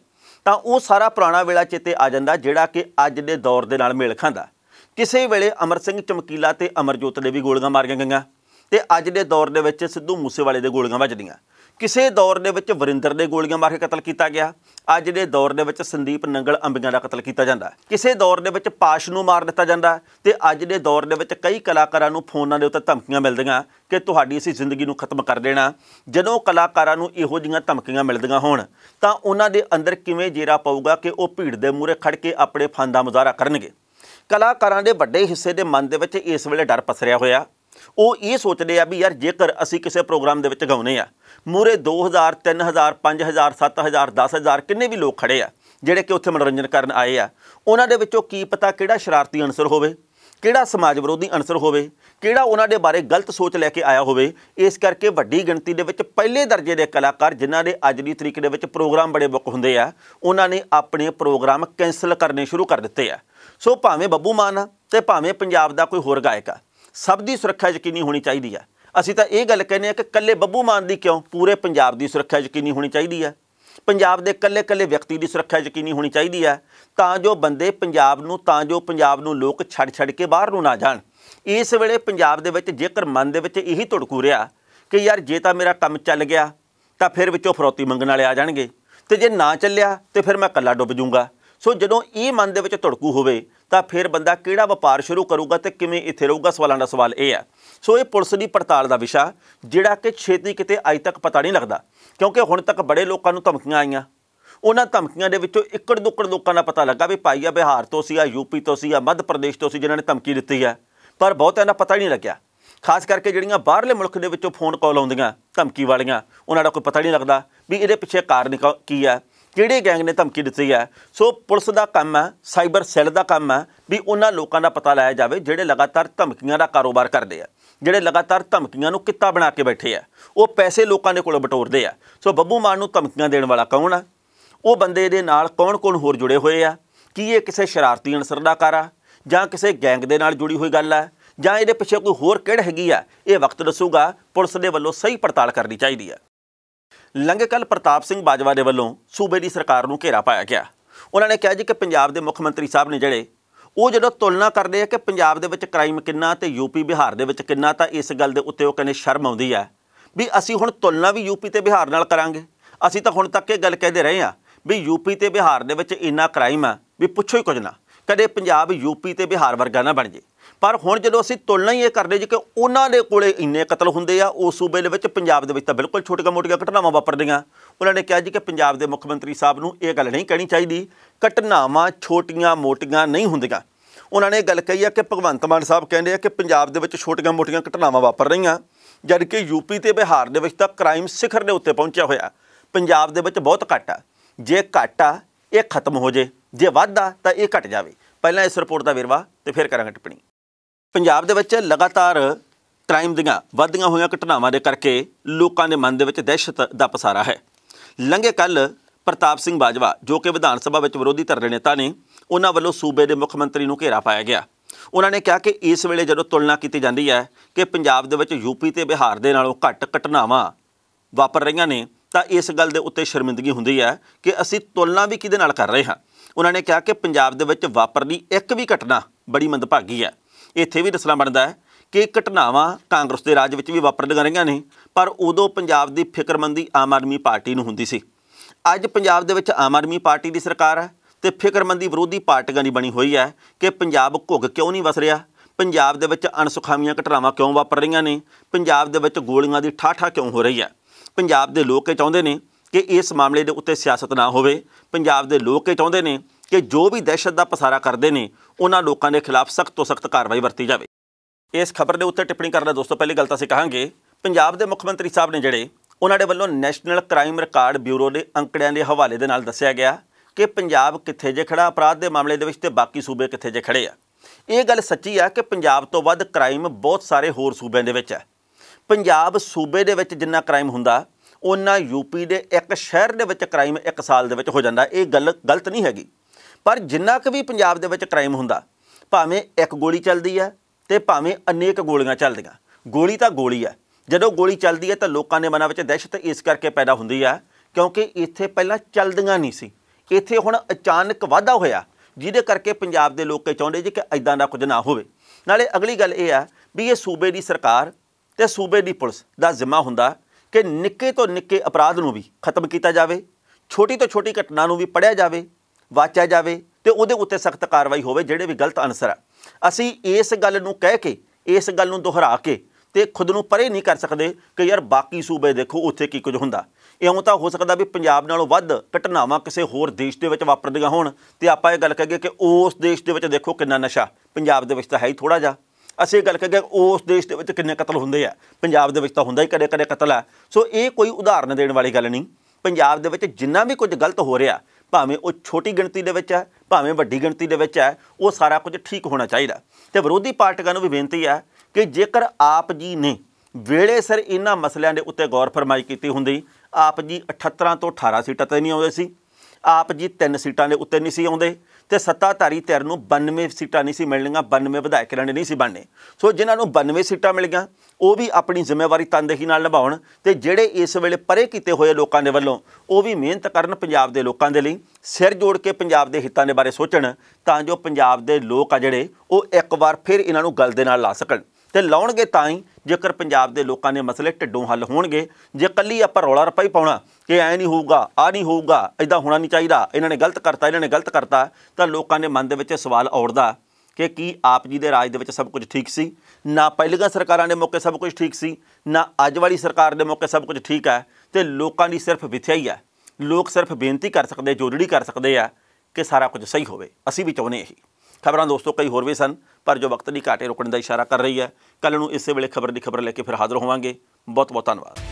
ਤਾਂ ਉਹ ਸਾਰਾ ਪੁਰਾਣਾ ਵੇਲਾ ਚੇਤੇ ਆ ਜਾਂਦਾ ਜਿਹੜਾ ਕਿ ਅੱਜ ਦੇ ਦੌਰ ਦੇ ਨਾਲ ਮੇਲ ਖਾਂਦਾ ਕਿਸੇ ਵੇਲੇ ਅਮਰ ਸਿੰਘ ਚਮਕੀਲਾ ਤੇ ਅਮਰਜੋਤ ਦੇ ਵੀ ਗੋਲੀਆਂ ਮਾਰੀਆਂ ਗਈਆਂ ਤੇ ਅੱਜ ਦੇ ਦੌਰ ਦੇ ਵਿੱਚ ਸਿੱਧੂ ਮੂਸੇਵਾਲੇ ਦੇ ਗੋਲੀਆਂ ਵੱਜਦੀਆਂ ਕਿਸੇ ਦੌਰ ਦੇ ਵਿੱਚ ਵਰਿੰਦਰ ਦੇ ਗੋਲੀਆਂ ਮਾਰ ਕੇ ਕਤਲ ਕੀਤਾ ਗਿਆ ਅੱਜ ਦੇ ਦੌਰ ਦੇ ਵਿੱਚ ਸੰਦੀਪ ਨੰਗਲ ਅੰਬੀਆਂ ਦਾ ਕਤਲ ਕੀਤਾ ਜਾਂਦਾ ਕਿਸੇ ਦੌਰ ਦੇ ਵਿੱਚ ਪਾਸ਼ ਨੂੰ ਮਾਰ ਦਿੱਤਾ ਜਾਂਦਾ ਤੇ ਅੱਜ ਦੇ ਦੌਰ ਦੇ ਵਿੱਚ ਕਈ ਕਲਾਕਾਰਾਂ ਨੂੰ ਫੋਨਾਂ ਦੇ ਉੱਤੇ ਧਮਕੀਆਂ ਮਿਲਦੀਆਂ ਕਿ ਤੁਹਾਡੀ ਅਸੀਂ ਜ਼ਿੰਦਗੀ ਨੂੰ ਖਤਮ ਕਰ ਦੇਣਾ ਜਦੋਂ ਕਲਾਕਾਰਾਂ ਨੂੰ ਇਹੋ ਜੀਆਂ ਧਮਕੀਆਂ ਮਿਲਦੀਆਂ ਹੋਣ ਤਾਂ ਉਹਨਾਂ ਦੇ ਅੰਦਰ ਕਿਵੇਂ ਜੇਰਾ ਪਾਊਗਾ ਕਿ ਉਹ ਭੀੜ ਦੇ ਮੂਹਰੇ ਖੜ ਕੇ ਆਪਣੇ ਫਨ ਦਾ ਮੁਜ਼ਾਹਰਾ ਕਰਨਗੇ ਕਲਾਕਾਰਾਂ ਦੇ ਵੱਡੇ ਹਿੱਸੇ ਦੇ ਮਨ ਦੇ ਵਿੱਚ ਇਸ ਵੇਲੇ ਡਰ ਪਸਰਿਆ ਹੋਇਆ ਉਹ ਇਹ ਸੋਚਦੇ ਆ ਵੀ ਯਾਰ ਜੇਕਰ ਅਸੀਂ ਕਿਸੇ ਪ੍ਰੋਗਰਾਮ ਦੇ ਵਿੱਚ ਗਾਉਨੇ ਆ ਮੂਰੇ 2000 3000 5000 7000 10000 ਕਿੰਨੇ ਵੀ ਲੋਕ ਖੜੇ ਆ ਜਿਹੜੇ ਕਿ ਉੱਥੇ ਮਨੋਰੰਜਨ ਕਰਨ ਆਏ ਆ ਉਹਨਾਂ ਦੇ ਵਿੱਚੋਂ ਕੀ ਪਤਾ ਕਿਹੜਾ ਸ਼ਰਾਰਤੀ ਅਨਸਰ ਹੋਵੇ ਕਿਹੜਾ ਸਮਾਜ ਵਿਰੋਧੀ ਅਨਸਰ ਹੋਵੇ ਕਿਹੜਾ ਉਹਨਾਂ ਦੇ ਬਾਰੇ ਗਲਤ ਸੋਚ ਲੈ ਕੇ ਆਇਆ ਹੋਵੇ ਇਸ ਕਰਕੇ ਵੱਡੀ ਗਿਣਤੀ ਦੇ ਵਿੱਚ ਪਹਿਲੇ ਦਰਜੇ ਦੇ ਕਲਾਕਾਰ ਜਿਨ੍ਹਾਂ ਦੇ ਅੱਜ ਦੀ ਤਰੀਕ ਦੇ ਵਿੱਚ ਪ੍ਰੋਗਰਾਮ ਬੜੇ ਬੁੱਕ ਹੁੰਦੇ ਆ ਉਹਨਾਂ ਨੇ ਆਪਣੇ ਪ੍ਰੋਗਰਾਮ ਕੈਨਸਲ ਕਰਨੇ ਸ਼ੁਰੂ ਕਰ ਦਿੱਤੇ ਆ ਸੋ ਭਾਵੇਂ ਬੱਬੂ ਮਾਨ ਤੇ ਭਾਵੇਂ ਪੰਜਾਬ ਦਾ ਕੋਈ ਹੋਰ ਗਾਇਕ ਆ ਸਭ ਦੀ ਸੁਰੱਖਿਆ ਯਕੀਨੀ ਹੋਣੀ ਚਾਹੀਦੀ ਹੈ ਅਸੀਂ ਤਾਂ ਇਹ ਗੱਲ ਕਹਿੰਦੇ ਆ ਕਿ ਕੱਲੇ ਬੱਬੂ ਮਾਨ ਦੀ ਕਿਉਂ ਪੂਰੇ ਪੰਜਾਬ ਦੀ ਸੁਰੱਖਿਆ ਯਕੀਨੀ ਹੋਣੀ ਚਾਹੀਦੀ ਹੈ ਪੰਜਾਬ ਦੇ ਕੱਲੇ ਕੱਲੇ ਵਿਅਕਤੀ ਦੀ ਸੁਰੱਖਿਆ ਯਕੀਨੀ ਹੋਣੀ ਚਾਹੀਦੀ ਹੈ ਤਾਂ ਜੋ ਬੰਦੇ ਪੰਜਾਬ ਨੂੰ ਤਾਂ ਜੋ ਪੰਜਾਬ ਨੂੰ ਲੋਕ ਛੱਡ ਛੱਡ ਕੇ ਬਾਹਰ ਨੂੰ ਨਾ ਜਾਣ ਇਸ ਵੇਲੇ ਪੰਜਾਬ ਦੇ ਵਿੱਚ ਜੇਕਰ ਮਨ ਦੇ ਵਿੱਚ ਇਹੀ ਟੜਕੂ ਰਿਹਾ ਕਿ ਯਾਰ ਜੇ ਤਾਂ ਮੇਰਾ ਕੰਮ ਚੱਲ ਗਿਆ ਤਾਂ ਫਿਰ ਵਿੱਚੋਂ ਫਰੋਤੀ ਮੰਗਣ ਵਾਲੇ ਆ ਜਾਣਗੇ ਤੇ ਜੇ ਨਾ ਚੱਲਿਆ ਤੇ ਫਿਰ ਮੈਂ ਕੱਲਾ ਡੁੱਬ ਜਾਊਂਗਾ ਸੋ ਜਦੋਂ ਇਹ ਮਨ ਦੇ ਵਿੱਚ ਟੜਕੂ ਹੋਵੇ ਤਾਂ ਫਿਰ ਬੰਦਾ ਕਿਹੜਾ ਵਪਾਰ ਸ਼ੁਰੂ ਕਰੂਗਾ ਤੇ ਕਿਵੇਂ ਇੱਥੇ ਰਹੂਗਾ ਸਵਾਲਾਂ ਦਾ ਸਵਾਲ ਇਹ ਹੈ ਸੋ ਇਹ ਪੁਲਿਸ ਦੀ ਪੜਤਾਲ ਦਾ ਵਿਸ਼ਾ ਜਿਹੜਾ ਕਿ ਛੇਤੀ ਕਿਤੇ ਅਜ ਤੱਕ ਪਤਾ ਨਹੀਂ ਲੱਗਦਾ ਕਿਉਂਕਿ ਹੁਣ ਤੱਕ ਬੜੇ ਲੋਕਾਂ ਨੂੰ ਧਮਕੀਆਂ ਆਈਆਂ ਉਹਨਾਂ ਧਮਕੀਆਂ ਦੇ ਵਿੱਚੋਂ ਇੱਕੜ ਦੁੱਕੜ ਲੋਕਾਂ ਦਾ ਪਤਾ ਲੱਗਾ ਵੀ ਭਾਈ ਆ ਬਿਹਾਰ ਤੋਂ ਸੀ ਆ ਯੂਪੀ ਤੋਂ ਸੀ ਆ ਮੱਧ ਪ੍ਰਦੇਸ਼ ਤੋਂ ਸੀ ਜਿਨ੍ਹਾਂ ਨੇ ਧਮਕੀ ਦਿੱਤੀ ਹੈ ਪਰ ਬਹੁਤਿਆਂ ਦਾ ਪਤਾ ਨਹੀਂ ਲੱਗਿਆ ਖਾਸ ਕਰਕੇ ਜਿਹੜੀਆਂ ਬਾਹਰਲੇ ਮੁਲਕ ਦੇ ਵਿੱਚੋਂ ਫੋਨ ਕਾਲ ਆਉਂਦੀਆਂ ਧਮਕੀ ਵਾਲੀਆਂ ਉਹਨਾਂ ਦਾ ਕੋਈ ਪਤਾ ਨਹੀਂ ਲੱਗਦਾ ਵੀ ਇਹਦੇ ਪਿੱਛੇ ਕਾਰਨ ਕੀ ਹੈ ਕਿਹੜੇ ਗੈਂਗ ਨੇ ਧਮਕੀ ਦਿੱਤੀ ਹੈ ਸੋ ਪੁਲਿਸ ਦਾ ਕੰਮ ਹੈ ਸਾਈਬਰ ਸੈੱਲ ਦਾ ਕੰਮ ਹੈ ਵੀ ਉਹਨਾਂ ਲੋਕਾਂ ਦਾ ਪਤਾ ਲਾਇਆ ਜਾਵੇ ਜਿਹੜੇ ਲਗਾਤਾਰ ਧਮਕੀਆਂ ਦਾ ਕਾਰੋਬਾਰ ਕਰਦੇ ਆ ਜਿਹੜੇ ਲਗਾਤਾਰ ਧਮਕੀਆਂ ਨੂੰ ਕਿੱਤਾ ਬਣਾ ਕੇ ਬੈਠੇ ਆ ਉਹ ਪੈਸੇ ਲੋਕਾਂ ਦੇ ਕੋਲੋਂ ਬਟੋਰਦੇ ਆ ਸੋ ਬੱਬੂ ਮਾਨ ਨੂੰ ਧਮਕੀਆਂ ਦੇਣ ਵਾਲਾ ਕੌਣ ਆ ਉਹ ਬੰਦੇ ਦੇ ਨਾਲ ਕੌਣ-ਕੌਣ ਹੋਰ ਜੁੜੇ ਹੋਏ ਆ ਕੀ ਇਹ ਕਿਸੇ ਸ਼ਰਾਰਤੀ ਅਨਸਰ ਦਾ ਆ ਜਾਂ ਕਿਸੇ ਗੈਂਗ ਦੇ ਨਾਲ ਜੁੜੀ ਹੋਈ ਗੱਲ ਆ ਜਾਂ ਇਹਦੇ ਪਿੱਛੇ ਕੋਈ ਹੋਰ ਕਿਹੜ ਹੈਗੀ ਆ ਇਹ ਵਕਤ ਦੱਸੂਗਾ ਪੁਲਿਸ ਦੇ ਵੱਲੋਂ ਸਹੀ ਪੜਤਾਲ ਕਰਨੀ ਚਾਹੀਦੀ ਆ ਲੰਘੇ ਕੱਲ ਪ੍ਰਤਾਪ ਸਿੰਘ ਬਾਜਵਾ ਦੇ ਵੱਲੋਂ ਸੂਬੇ ਦੀ ਸਰਕਾਰ ਨੂੰ ਘੇਰਾ ਪਾਇਆ ਗਿਆ ਉਹਨਾਂ ਨੇ ਕਿਹਾ ਜੀ ਕਿ ਪੰਜਾਬ ਦੇ ਮੁੱਖ ਮੰਤਰੀ ਸਾਹਿਬ ਨੇ ਜਿਹੜੇ ਉਹ ਜਦੋਂ ਤੁਲਨਾ ਕਰਦੇ ਆ ਕਿ ਪੰਜਾਬ ਦੇ ਵਿੱਚ ਕ੍ਰਾਈਮ ਕਿੰਨਾ ਤੇ ਯੂਪੀ ਬਿਹਾਰ ਦੇ ਵਿੱਚ ਕਿੰਨਾ ਤਾਂ ਇਸ ਗੱਲ ਦੇ ਉੱਤੇ ਉਹ ਕਹਿੰਦੇ ਸ਼ਰਮ ਆਉਂਦੀ ਹੈ ਵੀ ਅਸੀਂ ਹੁਣ ਤੁਲਨਾ ਵੀ ਯੂਪੀ ਤੇ ਬਿਹਾਰ ਨਾਲ ਕਰਾਂਗੇ ਅਸੀਂ ਤਾਂ ਹੁਣ ਤੱਕ ਇਹ ਗੱਲ ਕਹਿੰਦੇ ਰਹੇ ਆ ਵੀ ਯੂਪੀ ਤੇ ਬਿਹਾਰ ਦੇ ਵਿੱਚ ਇੰਨਾ ਕ੍ਰਾਈਮ ਆ ਵੀ ਪੁੱਛੋ ਹੀ ਕੁਝ ਨਾ ਕਦੇ ਪੰਜਾਬ ਯੂਪੀ ਤੇ ਬਿਹਾਰ ਵਰਗਾ ਨਾ ਬਣ ਜੇ ਪਰ ਹੁਣ ਜਦੋਂ ਅਸੀਂ ਤੁਲਨਾ ਹੀ ਇਹ ਕਰਦੇ ਜੀ ਕਿ ਉਹਨਾਂ ਦੇ ਕੋਲੇ ਇੰਨੇ ਕਤਲ ਹੁੰਦੇ ਆ ਉਸ ਸੂਬੇ ਦੇ ਵਿੱਚ ਪੰਜਾਬ ਦੇ ਵਿੱਚ ਤਾਂ ਬਿਲਕੁਲ ਛੋਟੀਆਂ-ਮੋਟੀਆਂ ਘਟਨਾਵਾਂ ਵਾਪਰਦੀਆਂ ਉਹਨਾਂ ਨੇ ਕਿਹਾ ਜੀ ਕਿ ਪੰਜਾਬ ਦੇ ਮੁੱਖ ਮੰਤਰੀ ਸਾਹਿਬ ਨੂੰ ਇਹ ਗੱਲ ਨਹੀਂ ਕਹਿਣੀ ਚਾਹੀਦੀ ਘਟਨਾਵਾਂ ਛੋਟੀਆਂ-ਮੋਟੀਆਂ ਨਹੀਂ ਹੁੰਦੀਆਂ ਉਹਨਾਂ ਨੇ ਇਹ ਗੱਲ ਕਹੀ ਆ ਕਿ ਭਗਵੰਤ ਮਾਨ ਸਾਹਿਬ ਕਹਿੰਦੇ ਆ ਕਿ ਪੰਜਾਬ ਦੇ ਵਿੱਚ ਛੋਟੀਆਂ-ਮੋਟੀਆਂ ਘਟਨਾਵਾਂ ਵਾਪਰ ਰਹੀਆਂ ਜਦ ਕਿ ਯੂਪੀ ਤੇ ਬਿਹਾਰ ਦੇ ਵਿੱਚ ਤਾਂ ਕ੍ਰਾਈਮ ਸਿਖਰ ਦੇ ਉੱਤੇ ਪਹੁੰਚਿਆ ਹੋਇਆ ਪੰਜਾਬ ਦੇ ਵਿੱਚ ਬਹੁਤ ਘਟ ਆ ਜੇ ਘਟ ਆ ਇਹ ਖਤਮ ਹੋ ਜੇ ਜੇ ਵੱਧਦਾ ਤਾਂ ਇਹ ਘਟ ਜਾਵੇ ਪਹਿਲਾਂ ਇਸ ਰਿਪੋਰਟ ਦਾ ਵੇਰਵਾ ਤੇ ਫਿਰ ਕਰਾਂਗੇ ਟਿੱਪਣੀ ਪੰਜਾਬ ਦੇ ਵਿੱਚ ਲਗਾਤਾਰ ਕ੍ਰਾਈਮ ਦੀਆਂ ਵੱਧਦੀਆਂ ਹੋਈਆਂ ਘਟਨਾਵਾਂ ਦੇ ਕਰਕੇ ਲੋਕਾਂ ਦੇ ਮਨ ਦੇ ਵਿੱਚ ਦਹਿਸ਼ਤ ਦਾ ਪਸਾਰਾ ਹੈ ਲੰਘੇ ਕੱਲ ਪ੍ਰਤਾਪ ਸਿੰਘ ਬਾਜਵਾ ਜੋ ਕਿ ਵਿਧਾਨ ਸਭਾ ਵਿੱਚ ਵਿਰੋਧੀ ਧਿਰ ਦੇ ਨੇਤਾ ਨੇ ਉਹਨਾਂ ਵੱਲੋਂ ਸੂਬੇ ਦੇ ਮੁੱਖ ਮੰਤਰੀ ਨੂੰ ਘੇਰਾ ਪਾਇਆ ਗਿਆ ਉਹਨਾਂ ਨੇ ਕਿਹਾ ਕਿ ਇਸ ਵੇਲੇ ਜਦੋਂ ਤੁਲਨਾ ਕੀਤੀ ਜਾਂਦੀ ਹੈ ਕਿ ਪੰਜਾਬ ਦੇ ਵਿੱਚ ਯੂਪੀ ਤੇ ਬਿਹਾਰ ਦੇ ਨਾਲੋਂ ਘੱਟ ਘਟਨਾਵਾਂ ਵਾਪਰ ਰਹੀਆਂ ਨੇ ਤਾਂ ਇਸ ਗੱਲ ਦੇ ਉੱਤੇ ਸ਼ਰਮਿੰਦਗੀ ਹੁੰਦੀ ਹੈ ਕਿ ਅਸੀਂ ਤੁਲਨਾ ਵੀ ਕਿਹਦੇ ਨਾਲ ਕਰ ਰਹੇ ਹਾਂ ਉਹਨਾਂ ਨੇ ਕਿਹਾ ਕਿ ਪੰਜਾਬ ਦੇ ਵਿੱਚ ਵਾਪਰਦੀ ਇੱਕ ਵੀ ਘਟਨਾ ਬੜੀ ਮੰਦਭਾਗੀ ਹੈ ਇੱਥੇ ਵੀ ਦੱਸਣਾ ਬਣਦਾ ਹੈ ਕਿ ਘਟਨਾਵਾਂ ਕਾਂਗਰਸ ਦੇ ਰਾਜ ਵਿੱਚ ਵੀ ਵਾਪਰਦੀਆਂ ਰਹੀਆਂ ਨੇ ਪਰ ਉਦੋਂ ਪੰਜਾਬ ਦੀ ਫਿਕਰਮੰਦੀ ਆਮ ਆਦਮੀ ਪਾਰਟੀ ਨੂੰ ਹੁੰਦੀ ਸੀ ਅੱਜ ਪੰਜਾਬ ਦੇ ਵਿੱਚ ਆਮ ਆਦਮੀ ਪਾਰਟੀ ਦੀ ਸਰਕਾਰ ਹੈ ਤੇ ਫਿਕਰਮੰਦੀ ਵਿਰੋਧੀ ਪਾਰਟੀਆਂ ਦੀ ਬਣੀ ਹੋਈ ਹੈ ਕਿ ਪੰਜਾਬ ਘੁੱਗ ਕਿਉਂ ਨਹੀਂ ਵਸ ਰਿਹਾ ਪੰਜਾਬ ਦੇ ਵਿੱਚ ਅਣਸੁਖਾਵੀਆਂ ਘਟਨਾਵਾਂ ਕਿਉਂ ਵਾਪਰ ਰਹੀਆਂ ਨੇ ਪੰਜਾਬ ਦੇ ਵਿੱਚ ਗੋਲੀਆਂ ਦੀ ਠਾਠਾ ਕਿਉਂ ਹੋ ਰਹੀ ਹੈ ਪੰਜਾਬ ਦੇ ਲੋਕ ਇਹ ਚਾਹੁੰਦੇ ਨੇ ਕਿ ਇਸ ਮਾਮਲੇ ਦੇ ਉੱਤੇ ਸਿਆਸਤ ਨਾ ਹੋਵੇ ਪੰਜਾਬ ਦੇ ਲੋਕ ਇਹ ਚਾਹੁੰਦੇ ਨੇ ਕਿ ਜੋ ਵੀ ਦਹਿਸ਼ਤ ਦਾ ਪਸਾਰਾ ਕਰਦੇ ਨੇ ਉਹਨਾਂ ਲੋਕਾਂ ਦੇ ਖਿਲਾਫ ਸਖਤ ਤੋਂ ਸਖਤ ਕਾਰਵਾਈ ਵਰਤੀ ਜਾਵੇ ਇਸ ਖਬਰ ਦੇ ਉੱਤੇ ਟਿੱਪਣੀ ਕਰਨਾ ਦੋਸਤੋ ਪਹਿਲੀ ਗੱਲ ਤਾਂ ਅਸੀਂ ਕਹਾਂਗੇ ਪੰਜਾਬ ਦੇ ਮੁੱਖ ਮੰਤਰੀ ਸਾਹਿਬ ਨੇ ਜਿਹੜੇ ਉਹਨਾਂ ਦੇ ਵੱਲੋਂ ਨੈਸ਼ਨਲ ਕ੍ਰਾਈਮ ਰਿਕਾਰਡ ਬਿਊਰੋ ਦੇ ਅੰਕੜਿਆਂ ਦੇ ਹਵਾਲੇ ਦੇ ਨਾਲ ਦੱਸਿਆ ਗਿਆ ਕਿ ਪੰਜਾਬ ਕਿੱਥੇ ਜੇ ਖੜਾ ਅਪਰਾਧ ਦੇ ਮਾਮਲੇ ਦੇ ਵਿੱਚ ਤੇ ਬਾਕੀ ਸੂਬੇ ਕਿੱਥੇ ਜੇ ਖੜੇ ਆ ਇਹ ਗੱਲ ਸੱਚੀ ਆ ਕਿ ਪੰਜਾਬ ਤੋਂ ਵੱਧ ਕ੍ਰਾਈਮ ਬਹੁਤ ਸਾਰੇ ਹੋਰ ਸੂਬਿਆਂ ਦੇ ਵਿੱਚ ਹੈ ਪੰਜਾਬ ਸੂਬੇ ਦੇ ਵਿੱਚ ਜਿੰਨਾ ਕ੍ਰਾਈਮ ਹੁੰਦਾ ਉਹਨਾਂ ਯੂਪੀ ਦੇ ਇੱਕ ਸ਼ਹਿਰ ਦੇ ਵਿੱਚ ਕ੍ਰਾਈਮ ਇੱਕ ਸਾਲ ਦੇ ਵਿੱਚ ਹੋ ਜਾਂਦਾ ਇਹ ਗੱਲ ਗਲਤ ਨਹੀਂ ਹੈਗੀ ਪਰ ਜਿੰਨਾ ਕੁ ਵੀ ਪੰਜਾਬ ਦੇ ਵਿੱਚ ਕ੍ਰਾਈਮ ਹੁੰਦਾ ਭਾਵੇਂ ਇੱਕ ਗੋਲੀ ਚੱਲਦੀ ਹੈ ਤੇ ਭਾਵੇਂ ਅਨੇਕ ਗੋਲੀਆਂ ਚੱਲਦੀਆਂ ਗੋਲੀ ਤਾਂ ਗੋਲੀ ਹੈ ਜਦੋਂ ਗੋਲੀ ਚੱਲਦੀ ਹੈ ਤਾਂ ਲੋਕਾਂ ਦੇ ਮਨਾਂ ਵਿੱਚ ਦਹਿਸ਼ਤ ਇਸ ਕਰਕੇ ਪੈਦਾ ਹੁੰਦੀ ਹੈ ਕਿਉਂਕਿ ਇੱਥੇ ਪਹਿਲਾਂ ਚੱਲਦੀਆਂ ਨਹੀਂ ਸੀ ਇੱਥੇ ਹੁਣ ਅਚਾਨਕ ਵਾਧਾ ਹੋਇਆ ਜਿਹਦੇ ਕਰਕੇ ਪੰਜਾਬ ਦੇ ਲੋਕ ਚਾਹੁੰਦੇ ਜੀ ਕਿ ਐਦਾਂ ਦਾ ਕੁਝ ਨਾ ਹੋਵੇ ਨਾਲੇ ਅਗਲੀ ਗੱਲ ਇਹ ਆ ਵੀ ਇਹ ਸੂਬੇ ਦੀ ਸਰਕਾਰ ਤੇ ਸੂਬੇ ਦੀ ਪੁਲਿਸ ਦਾ ਜ਼ਿੰਮਾ ਹੁੰਦਾ ਕਿ ਨਿੱਕੇ ਤੋਂ ਨਿੱਕੇ ਅਪਰਾਧ ਨੂੰ ਵੀ ਖਤਮ ਕੀਤਾ ਜਾਵੇ ਛੋਟੀ ਤੋਂ ਛੋਟੀ ਘਟਨਾ ਨੂੰ ਵੀ ਪੜਿਆ ਜਾਵੇ ਵਾਚਿਆ ਜਾਵੇ ਤੇ ਉਹਦੇ ਉੱਤੇ ਸਖਤ ਕਾਰਵਾਈ ਹੋਵੇ ਜਿਹੜੇ ਵੀ ਗਲਤ ਅਨਸਰ ਆ ਅਸੀਂ ਇਸ ਗੱਲ ਨੂੰ ਕਹਿ ਕੇ ਇਸ ਗੱਲ ਨੂੰ ਦੁਹਰਾ ਕੇ ਤੇ ਖੁਦ ਨੂੰ ਪਰੇ ਨਹੀਂ ਕਰ ਸਕਦੇ ਕਿ ਯਾਰ ਬਾਕੀ ਸੂਬੇ ਦੇਖੋ ਉੱਥੇ ਕੀ ਕੁਝ ਹੁੰਦਾ ਇਉਂ ਤਾਂ ਹੋ ਸਕਦਾ ਵੀ ਪੰਜਾਬ ਨਾਲੋਂ ਵੱਧ ਘਟਨਾਵਾਂ ਕਿਸੇ ਹੋਰ ਦੇਸ਼ ਦੇ ਵਿੱਚ ਵਾਪਰਦੀਆਂ ਹੋਣ ਤੇ ਆਪਾਂ ਇਹ ਗੱਲ ਕਹਗੇ ਕਿ ਉਸ ਦੇਸ਼ ਦੇ ਵਿੱਚ ਦੇਖੋ ਕਿੰਨਾ ਨਸ਼ਾ ਪੰਜਾਬ ਦੇ ਵਿੱਚ ਤਾਂ ਹੈ ਹੀ ਥੋੜਾ ਜਿਹਾ ਅਸੀਂ ਇਹ ਗੱਲ ਕਹੀਏ ਉਸ ਦੇਸ਼ ਦੇ ਵਿੱਚ ਕਿੰਨੇ ਕਤਲ ਹੁੰਦੇ ਆ ਪੰਜਾਬ ਦੇ ਵਿੱਚ ਤਾਂ ਹੁੰਦਾ ਹੀ ਕਦੇ ਕਦੇ ਕਤਲ ਆ ਸੋ ਇਹ ਕੋਈ ਉਦਾਹਰਨ ਦੇਣ ਵਾਲੀ ਗੱਲ ਨਹੀਂ ਪੰਜਾਬ ਦੇ ਵਿੱਚ ਜਿੰਨਾ ਵੀ ਕੁਝ ਗਲਤ ਹੋ ਰਿਹਾ ਭਾਵੇਂ ਉਹ ਛੋਟੀ ਗਿਣਤੀ ਦੇ ਵਿੱਚ ਹੈ ਭਾਵੇਂ ਵੱਡੀ ਗਿਣਤੀ ਦੇ ਵਿੱਚ ਹੈ ਉਹ ਸਾਰਾ ਕੁਝ ਠੀਕ ਹੋਣਾ ਚਾਹੀਦਾ ਤੇ ਵਿਰੋਧੀ ਪਾਰਟੀਆਂ ਨੂੰ ਵੀ ਬੇਨਤੀ ਹੈ ਕਿ ਜੇਕਰ ਆਪ ਜੀ ਨੇ ਵੇਲੇ ਸਿਰ ਇਹਨਾਂ ਮਸਲਿਆਂ ਦੇ ਉੱਤੇ ਗੌਰ ਫਰਮਾਈ ਕੀਤੀ ਹੁੰਦੀ ਆਪ ਜੀ 78 ਤੋਂ 18 ਸੀਟਾਂ ਤੇ ਨਹੀਂ ਆਉਂਦੇ ਸੀ ਆਪ ਜੀ ਤਿੰਨ ਸੀਟਾਂ ਦੇ ਉੱਤੇ ਨਹੀਂ ਸੀ ਆਉਂਦੇ ਤੇ ਸੱਤਾਧਾਰੀ ਧਿਰ ਨੂੰ 92 ਸੀਟਾਂ ਨਹੀਂ ਸੀ ਮਿਲਣੀਆਂ 92 ਵਿਧਾਇਕ ਰਣ ਨਹੀਂ ਸੀ ਬਣਨੇ ਸੋ ਜਿਨ੍ਹਾਂ ਨੂੰ 92 ਸੀਟਾਂ ਮਿਲ ਗਈਆਂ ਉਹ ਵੀ ਆਪਣੀ ਜ਼ਿੰਮੇਵਾਰੀ ਤਨਦੇਹੀ ਨਾਲ ਨਿਭਾਉਣ ਤੇ ਜਿਹੜੇ ਇਸ ਵੇਲੇ ਪਰੇ ਕੀਤੇ ਹੋਏ ਲੋਕਾਂ ਦੇ ਵੱਲੋਂ ਉਹ ਵੀ ਮਿਹਨਤ ਕਰਨ ਪੰਜਾਬ ਦੇ ਲੋਕਾਂ ਦੇ ਲਈ ਸਿਰ ਜੋੜ ਕੇ ਪੰਜਾਬ ਦੇ ਹਿੱਤਾਂ ਦੇ ਬਾਰੇ ਸੋਚਣ ਤਾਂ ਜੋ ਪੰਜਾਬ ਦੇ ਲੋਕ ਆ ਜਿਹੜੇ ਉਹ ਇੱਕ ਵਾਰ ਫਿਰ ਇਹਨਾਂ ਨੂੰ ਗਲ ਦੇ ਨਾਲ ਲਾ ਸਕਣ ਤੇ ਲਾਉਣਗੇ ਤਾਂ ਹੀ ਜੇਕਰ ਪੰਜਾਬ ਦੇ ਲੋਕਾਂ ਦੇ ਮਸਲੇ ਢਿੱਡੋਂ ਹੱਲ ਹੋਣਗੇ ਜੇ ਕੱਲੀ ਆਪਾਂ ਰੌਲਾ ਰਪਾਈ ਪਾਉਣਾ ਕਿ ਐ ਨਹੀਂ ਹੋਊਗਾ ਆ ਨਹੀਂ ਹੋਊਗਾ ਐਦਾਂ ਹੋਣਾ ਨਹੀਂ ਚਾਹੀਦਾ ਇਹਨਾਂ ਨੇ ਗਲਤ ਕਰਤਾ ਇਹਨਾਂ ਨੇ ਗਲਤ ਕਰਤਾ ਤਾਂ ਲੋਕਾਂ ਦੇ ਮਨ ਦੇ ਵਿੱਚ ਸਵਾਲ ਔੜਦਾ ਕਿ ਕੀ ਆਪ ਜੀ ਦੇ ਰਾਜ ਦੇ ਵਿੱਚ ਸਭ ਕੁਝ ਠੀਕ ਸੀ ਨਾ ਪਹਿਲੀਆਂ ਸਰਕਾਰਾਂ ਦੇ ਮੌਕੇ ਸਭ ਕੁਝ ਠੀਕ ਸੀ ਨਾ ਅੱਜ ਵਾਲੀ ਸਰਕਾਰ ਦੇ ਮੌਕੇ ਸਭ ਕੁਝ ਠੀਕ ਹੈ ਤੇ ਲੋਕਾਂ ਦੀ ਸਿਰਫ ਵਿਥਿਆ ਹੀ ਹੈ ਲੋਕ ਸਿਰਫ ਬੇਨਤੀ ਕਰ ਸਕਦੇ ਜੋੜੜੀ ਕਰ ਸਕਦੇ ਆ ਕਿ ਸਾਰਾ ਕੁਝ ਸਹੀ ਹੋਵੇ ਅਸੀਂ ਵੀ ਚਾਹੁੰਦੇ ਇਹੀ ਖਬਰਾਂ ਦੋਸਤੋ ਕਈ ਹੋਰ ਵੀ ਸਨ ਪਰ ਜੋ ਵਕਤ ਦੀ ਘਾਟੇ ਰੁਕਣ ਦਾ ਇਸ਼ਾਰਾ ਕਰ ਰਹੀ ਹੈ ਕੱਲ ਨੂੰ ਇਸੇ ਵੇਲੇ ਖਬਰ ਦੀ ਖਬਰ ਲੈ ਕੇ ਫਿਰ ਹਾਜ਼ਰ ਹੋਵਾਂਗੇ ਬਹੁਤ ਬਹੁਤ ਧੰਨਵਾਦ